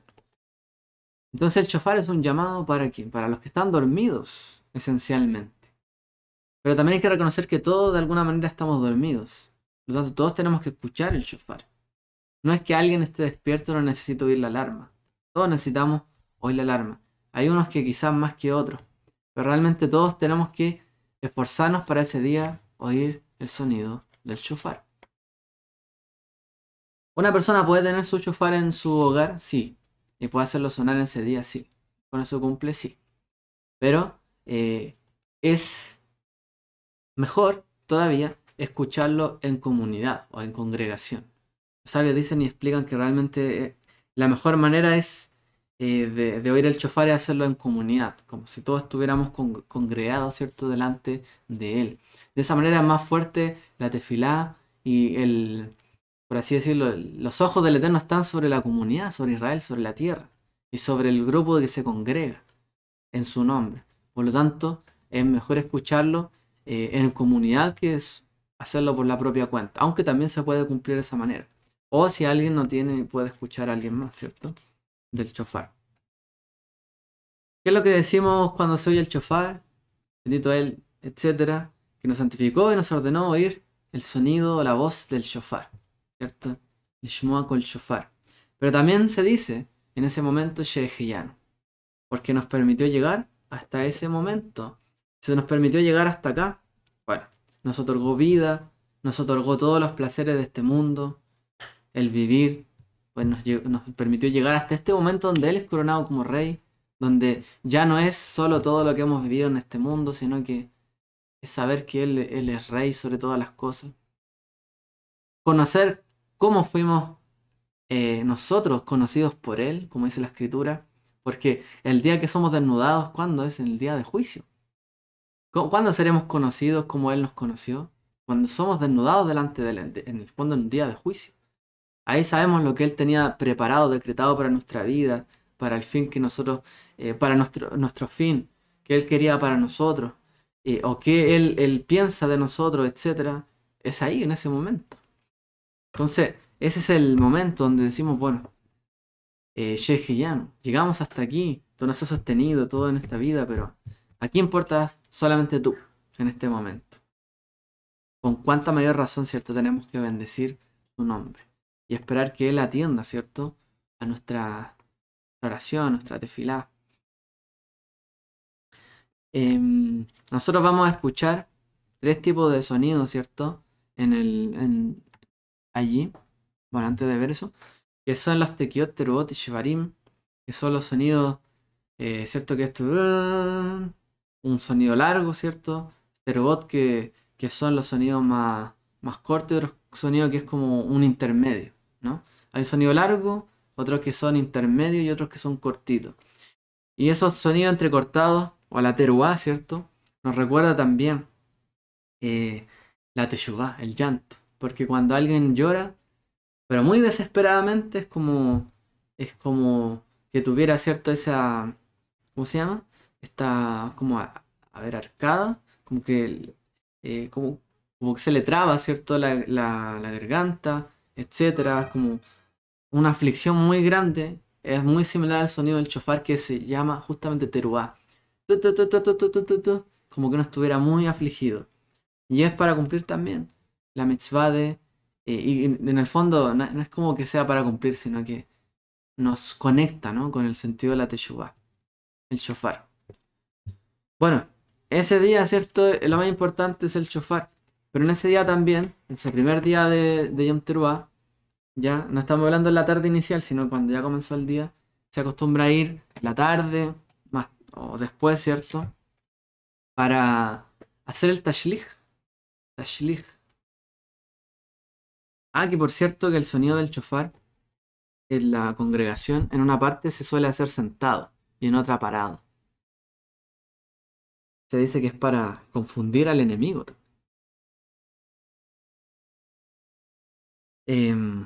Entonces el shofar es un llamado para quién? Para los que están dormidos, esencialmente. Pero también hay que reconocer que todos de alguna manera estamos dormidos. Por tanto, todos tenemos que escuchar el shofar. No es que alguien esté despierto no necesito oír la alarma. Todos necesitamos oír la alarma. Hay unos que quizás más que otros. Pero realmente todos tenemos que Esforzarnos para ese día oír el sonido del shofar. ¿Una persona puede tener su shofar en su hogar? Sí. ¿Y puede hacerlo sonar en ese día? Sí. Con su cumple, sí. Pero eh, es mejor todavía escucharlo en comunidad o en congregación. Los sabios dicen y explican que realmente eh, la mejor manera es eh, de, oír el chofar y hacerlo en comunidad, como si todos estuviéramos congregados, ¿cierto?, delante de él. De esa manera es más fuerte la tefilá y el, por así decirlo, los ojos del Eterno están sobre la comunidad, sobre Israel, sobre la tierra y sobre el grupo que se congrega en su nombre. Por lo tanto, es mejor escucharlo eh, en comunidad que es hacerlo por la propia cuenta, aunque también se puede cumplir de esa manera. O si alguien no tiene, puede escuchar a alguien más, ¿cierto? del chofar. ¿Qué es lo que decimos cuando se oye el chofar? Bendito Él, etcétera, que nos santificó y nos ordenó oír el sonido o la voz del chofar, ¿cierto? con el chofar. Pero también se dice en ese momento Sheheyano, porque nos permitió llegar hasta ese momento. Se nos permitió llegar hasta acá. Bueno, nos otorgó vida, nos otorgó todos los placeres de este mundo, el vivir, pues nos, permitió llegar hasta este momento donde Él es coronado como rey, donde ya no es solo todo lo que hemos vivido en este mundo, sino que es saber que Él, es rey sobre todas las cosas. Conocer cómo fuimos eh, nosotros conocidos por Él, como dice la Escritura, porque el día que somos desnudados, ¿cuándo es? En El día de juicio. ¿Cuándo seremos conocidos como Él nos conoció? Cuando somos desnudados delante de Él, en el fondo en un día de juicio. Ahí sabemos lo que Él tenía preparado, decretado para nuestra vida, para el fin que nosotros, eh, para nuestro, fin, que Él quería para nosotros, eh, o que él, él piensa de nosotros, etc. Es ahí, en ese momento. Entonces, ese es el momento donde decimos, bueno, eh, llegamos hasta aquí, tú nos has sostenido todo en esta vida, pero aquí importas solamente tú, en este momento. Con cuánta mayor razón, ¿cierto? Tenemos que bendecir tu nombre y esperar que Él atienda, ¿cierto? A nuestra oración, a nuestra tefilá. Em, nosotros vamos a escuchar tres tipos de sonidos, ¿cierto? En el, allí, bueno, antes de ver eso, que son los tequiot, terubot y shivarim, que son los sonidos, eh, ¿cierto? Que es tu, un sonido largo, ¿cierto? Terubot, que, que son los sonidos más, más cortos, y otros sonidos que es como un intermedio. ¿no? Hay sonido largo, otros que son intermedios y otros que son cortitos. Y esos sonidos entrecortados, o la teruá, ¿cierto? Nos recuerda también eh, la teshuvá, el llanto. Porque cuando alguien llora, pero muy desesperadamente, es como, es como que tuviera, ¿cierto? Esa, ¿cómo se llama? Esta, como, ver, arcada, como que, eh, como, que se le traba, ¿cierto? la garganta, etcétera, es como una aflicción muy grande, es muy similar al sonido del chofar que se llama justamente teruá. Como que uno estuviera muy afligido. Y es para cumplir también la mitzvah eh, y en el fondo no, es como que sea para cumplir, sino que nos conecta ¿no? con el sentido de la teshuvah, el chofar. Bueno, ese día, ¿cierto? Lo más importante es el chofar. Pero en ese día también, en ese primer día de, Yom Teruah, ya, no estamos hablando en la tarde inicial, sino cuando ya comenzó el día, se acostumbra a ir la tarde, más, o después, ¿cierto? Para hacer el tashlich. Tashlich. Ah, que por cierto que el sonido del chofar en la congregación, en una parte se suele hacer sentado y en otra parado. Se dice que es para confundir al enemigo. Em,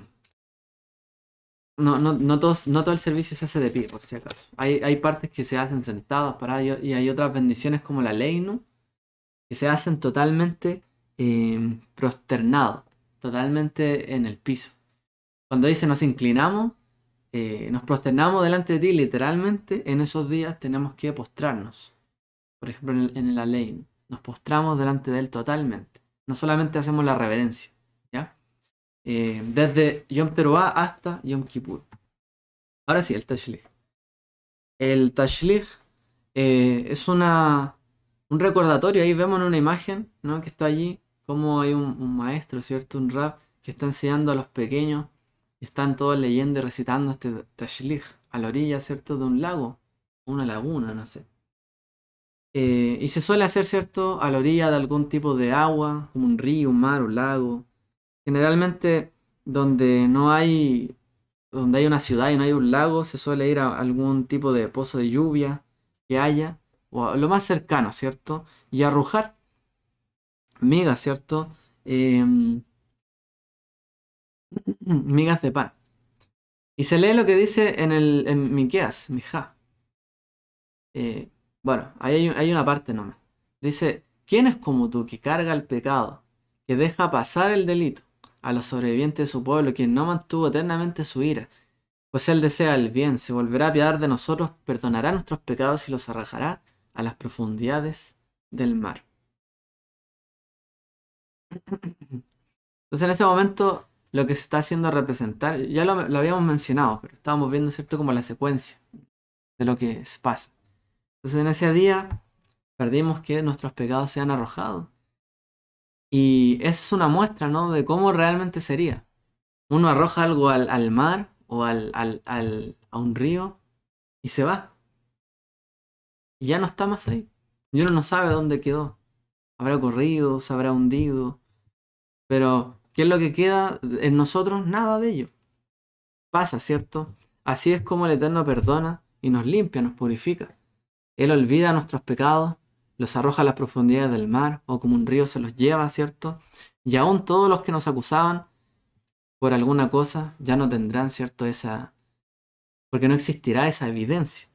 no, no, no, todos, no todo el servicio se hace de pie, por si acaso. Hay, hay partes que se hacen sentados, ello y hay otras bendiciones como la ley, ¿no? Que se hacen totalmente eh, prosternados, totalmente en el piso. Cuando dice nos inclinamos, eh, nos prosternamos delante de ti, literalmente, en esos días tenemos que postrarnos. Por ejemplo, en, en la ley, nos postramos delante de él totalmente. No solamente hacemos la reverencia. Eh, desde Yom Teruah hasta Yom Kippur. Ahora sí, el Tashlich. El Tashlich eh, es una, un recordatorio, ahí vemos en una imagen ¿no? que está allí, como hay un, maestro, ¿cierto? Un rap que está enseñando a los pequeños, están todos leyendo y recitando este Tashlich a la orilla, ¿cierto? De un lago, una laguna, no sé. Eh, y se suele hacer, ¿cierto? A la orilla de algún tipo de agua, como un río, un mar, un lago, Generalmente donde no hay, donde hay una ciudad y no hay un lago, se suele ir a algún tipo de pozo de lluvia que haya, o a lo más cercano, ¿cierto? Y arrojar migas, ¿cierto? Em, migas de pan. Y se lee lo que dice en el en Miqueas, Mijá. Eh, bueno, ahí hay, hay, una parte nomás. Dice, ¿quién es como tú que carga el pecado, que deja pasar el delito? a los sobrevivientes de su pueblo, quien no mantuvo eternamente su ira. Pues Él desea el bien, se volverá a piadar de nosotros, perdonará nuestros pecados y los arrajará a las profundidades del mar. Entonces en ese momento lo que se está haciendo representar, ya lo, habíamos mencionado, pero estábamos viendo, ¿cierto?, como la secuencia de lo que pasa. Entonces en ese día perdimos que nuestros pecados se han arrojado. Y es una muestra, ¿no? De cómo realmente sería. Uno arroja algo al, mar o al, a un río y se va. Y ya no está más ahí. Y uno no sabe dónde quedó. Habrá corrido, se habrá hundido. Pero, ¿qué es lo que queda en nosotros? Nada de ello. Pasa, ¿cierto? Así es como el Eterno perdona y nos limpia, nos purifica. Él olvida nuestros pecados los arroja a las profundidades del mar, o como un río se los lleva, ¿cierto? Y aún todos los que nos acusaban por alguna cosa ya no tendrán, ¿cierto? Esa... Porque no existirá esa evidencia,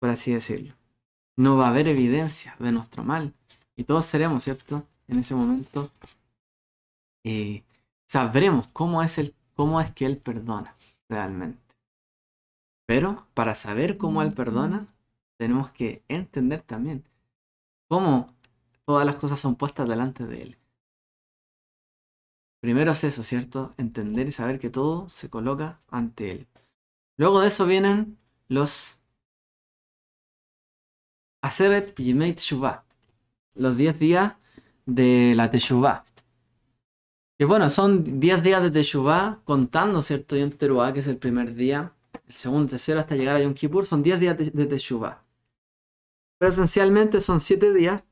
por así decirlo. No va a haber evidencia de nuestro mal. Y todos seremos, ¿cierto? En ese momento y eh, sabremos cómo es, el, cómo es que Él perdona realmente. Pero para saber cómo Él perdona, tenemos que entender también cómo todas las cosas son puestas delante de Él. Primero es eso, ¿cierto? Entender y saber que todo se coloca ante Él. Luego de eso vienen los y los 10 días de la Teshuvah. Que bueno, son 10 días de Teshuvah contando, ¿cierto? Yom Teruah, que es el primer día, el segundo, tercero, hasta llegar a Yom Kippur, son 10 días de Teshuvah. Pero esencialmente son siete días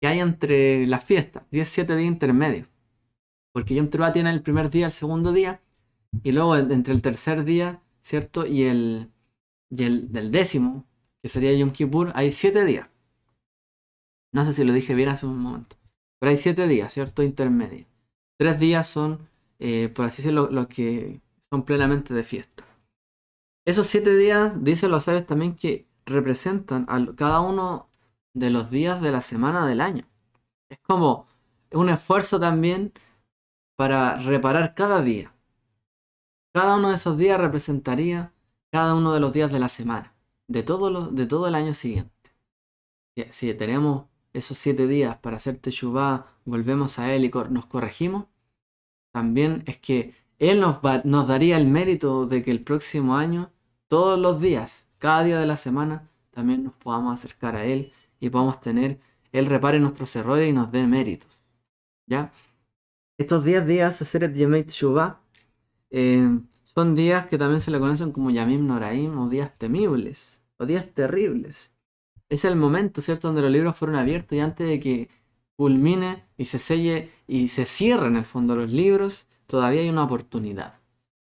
que hay entre las fiestas, siete días intermedios. Porque Yom Teruah tiene el primer día, el segundo día, y luego entre el tercer día, ¿cierto? Y el, y el del décimo, que sería Yom Kippur, hay 7 días. No sé si lo dije bien hace un momento. Pero hay 7 días, ¿cierto? Intermedios. tres días son, eh, por así decirlo, los que son plenamente de fiesta. Esos siete días, dicen los sabios también que representan a cada uno de los días de la semana del año. Es como un esfuerzo también para reparar cada día. Cada uno de esos días representaría cada uno de los días de la semana, de todo, de todo el año siguiente. Si tenemos esos siete días para hacer Teshuvah, volvemos a Él y nos corregimos, también es que Él nos, nos daría el mérito de que el próximo año, todos los días, cada día de la semana también nos podamos acercar a Él y podamos tener, Él repare nuestros errores y nos dé méritos. ¿Ya? Estos 10 días, hacer Yemeit Shuvah, eh, son días que también se le conocen como Yamim Noraim o días temibles o días terribles. Es el momento, ¿cierto?, donde los libros fueron abiertos y antes de que culmine y se selle y se cierre en el fondo los libros, todavía hay una oportunidad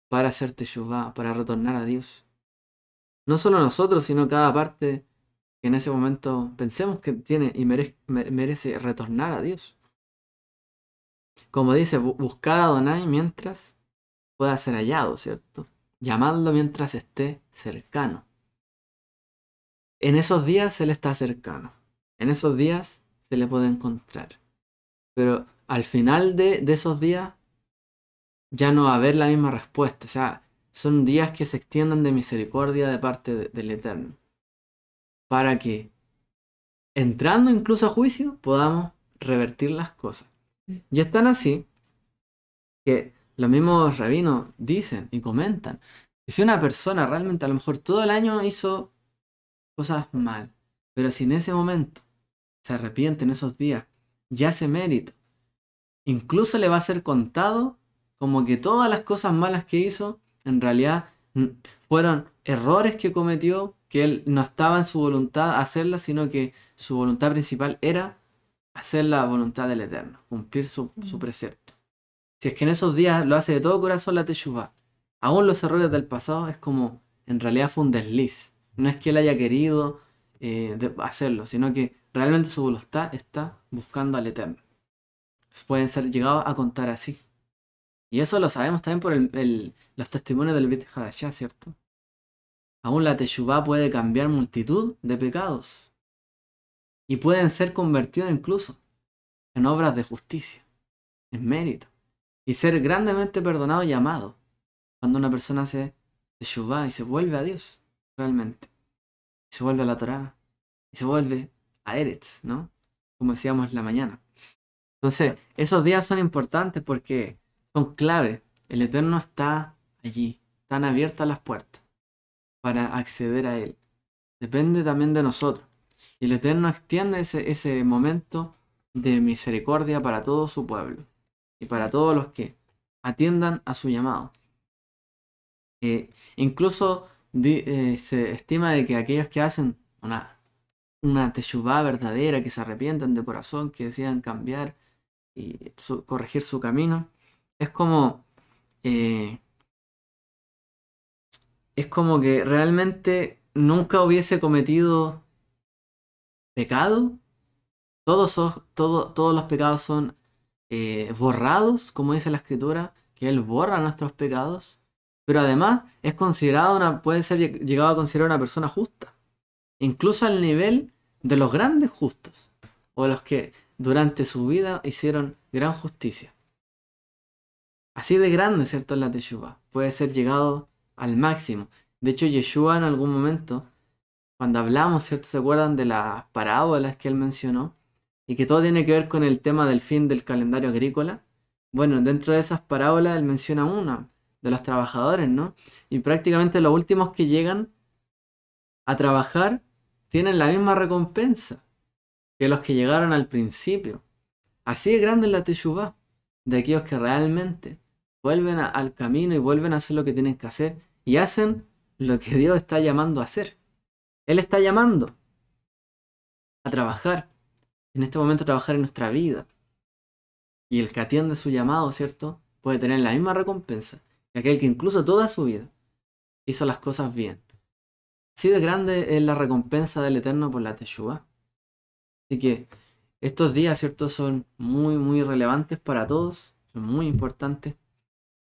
para hacer Teshuvah, para retornar a Dios, no solo nosotros, sino cada parte que en ese momento pensemos que tiene y merece, retornar a Dios. Como dice, buscad a Donai mientras pueda ser hallado, ¿cierto? Llamadlo mientras esté cercano. En esos días Él está cercano. En esos días se le puede encontrar. Pero al final de, de esos días ya no va a haber la misma respuesta. O sea, son días que se extiendan de misericordia de parte del Eterno, para que, entrando incluso a juicio, podamos revertir las cosas. Y están así que los mismos rabinos dicen y comentan si una persona realmente a lo mejor todo el año hizo cosas mal, pero si en ese momento se arrepiente en esos días y hace mérito, incluso le va a ser contado como que todas las cosas malas que hizo en realidad fueron errores que cometió, que él no estaba en su voluntad hacerla, sino que su voluntad principal era hacer la voluntad del Eterno, cumplir mm. su, precepto. Si es que en esos días lo hace de todo corazón la Teshuvah, aún los errores del pasado es como, en realidad fue un desliz. No es que él haya querido eh, hacerlo, sino que realmente su voluntad está buscando al Eterno. Pueden ser llegados a contar así. Y eso lo sabemos también por los testimonios del Bet Hadashah, ¿cierto? Aún la Teshuvah puede cambiar multitud de pecados. Y pueden ser convertidos incluso en obras de justicia, en mérito. Y ser grandemente perdonado y amado cuando una persona hace Teshuvah y se vuelve a Dios, realmente. Y se vuelve a la Torah. Y se vuelve a Eretz, ¿no? Como decíamos en la mañana. Entonces, esos días son importantes porque son clave. El Eterno está allí, están abiertas las puertas para acceder a Él. Depende también de nosotros. Y el Eterno extiende ese, momento de misericordia para todo su pueblo y para todos los que atiendan a su llamado. Eh, incluso eh, se estima de que aquellos que hacen una, una verdadera, que se arrepientan de corazón, que decidan cambiar y corregir su camino, es como... Eh, es como que realmente nunca hubiese cometido pecado. Todos, los pecados son eh, borrados, como dice la escritura, que Él borra nuestros pecados. Pero además es considerado una, puede ser llegado a considerar una persona justa. Incluso al nivel de los grandes justos. O los que durante su vida hicieron gran justicia. Así de grande, ¿cierto? Es la Teshuvah. Puede ser llegado al máximo. De hecho, Yeshua en algún momento, cuando hablamos, ¿cierto? ¿Se acuerdan de las parábolas que él mencionó? Y que todo tiene que ver con el tema del fin del calendario agrícola. Bueno, dentro de esas parábolas él menciona una, de los trabajadores, ¿no? Y prácticamente los últimos que llegan a trabajar tienen la misma recompensa que los que llegaron al principio. Así de grande es la Teshuvah de aquellos que realmente vuelven al camino y vuelven a hacer lo que tienen que hacer y hacen lo que Dios está llamando a hacer. Él está llamando a trabajar, en este momento a trabajar en nuestra vida. Y el que atiende su llamado, ¿cierto? Puede tener la misma recompensa que aquel que incluso toda su vida hizo las cosas bien. Así de grande es la recompensa del Eterno por la Teshuvah. Así que estos días, ¿cierto? Son muy, muy relevantes para todos, son muy importantes.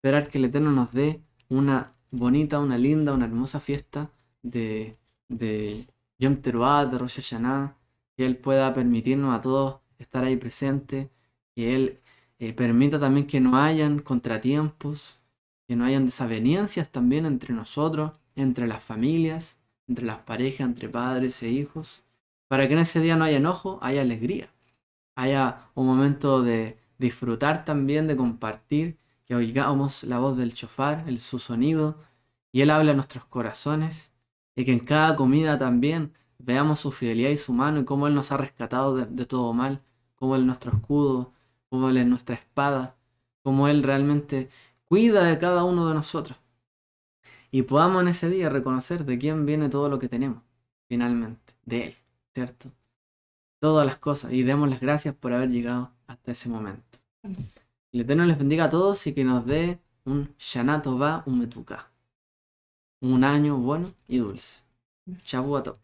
Esperar que el Eterno nos dé una bonita, una linda, una hermosa fiesta de, de Yom Teruah, de Rosh Hashanah, que Él pueda permitirnos a todos estar ahí presente, que Él eh, permita también que no hayan contratiempos, que no hayan desavenencias también entre nosotros, entre las familias, entre las parejas, entre padres e hijos, para que en ese día no haya enojo, haya alegría, haya un momento de disfrutar también, de compartir oigamos la voz del chofar, el su sonido, y Él habla a nuestros corazones, y que en cada comida también veamos su fidelidad y su mano, y cómo Él nos ha rescatado de, de todo mal, cómo Él es nuestro escudo, cómo Él es nuestra espada, cómo Él realmente cuida de cada uno de nosotros. Y podamos en ese día reconocer de quién viene todo lo que tenemos, finalmente, de Él, ¿cierto? Todas las cosas, y demos las gracias por haber llegado hasta ese momento. Le Eterno les bendiga a todos y que nos dé un yanatoba un Metuka. Un año bueno y dulce. Chabu a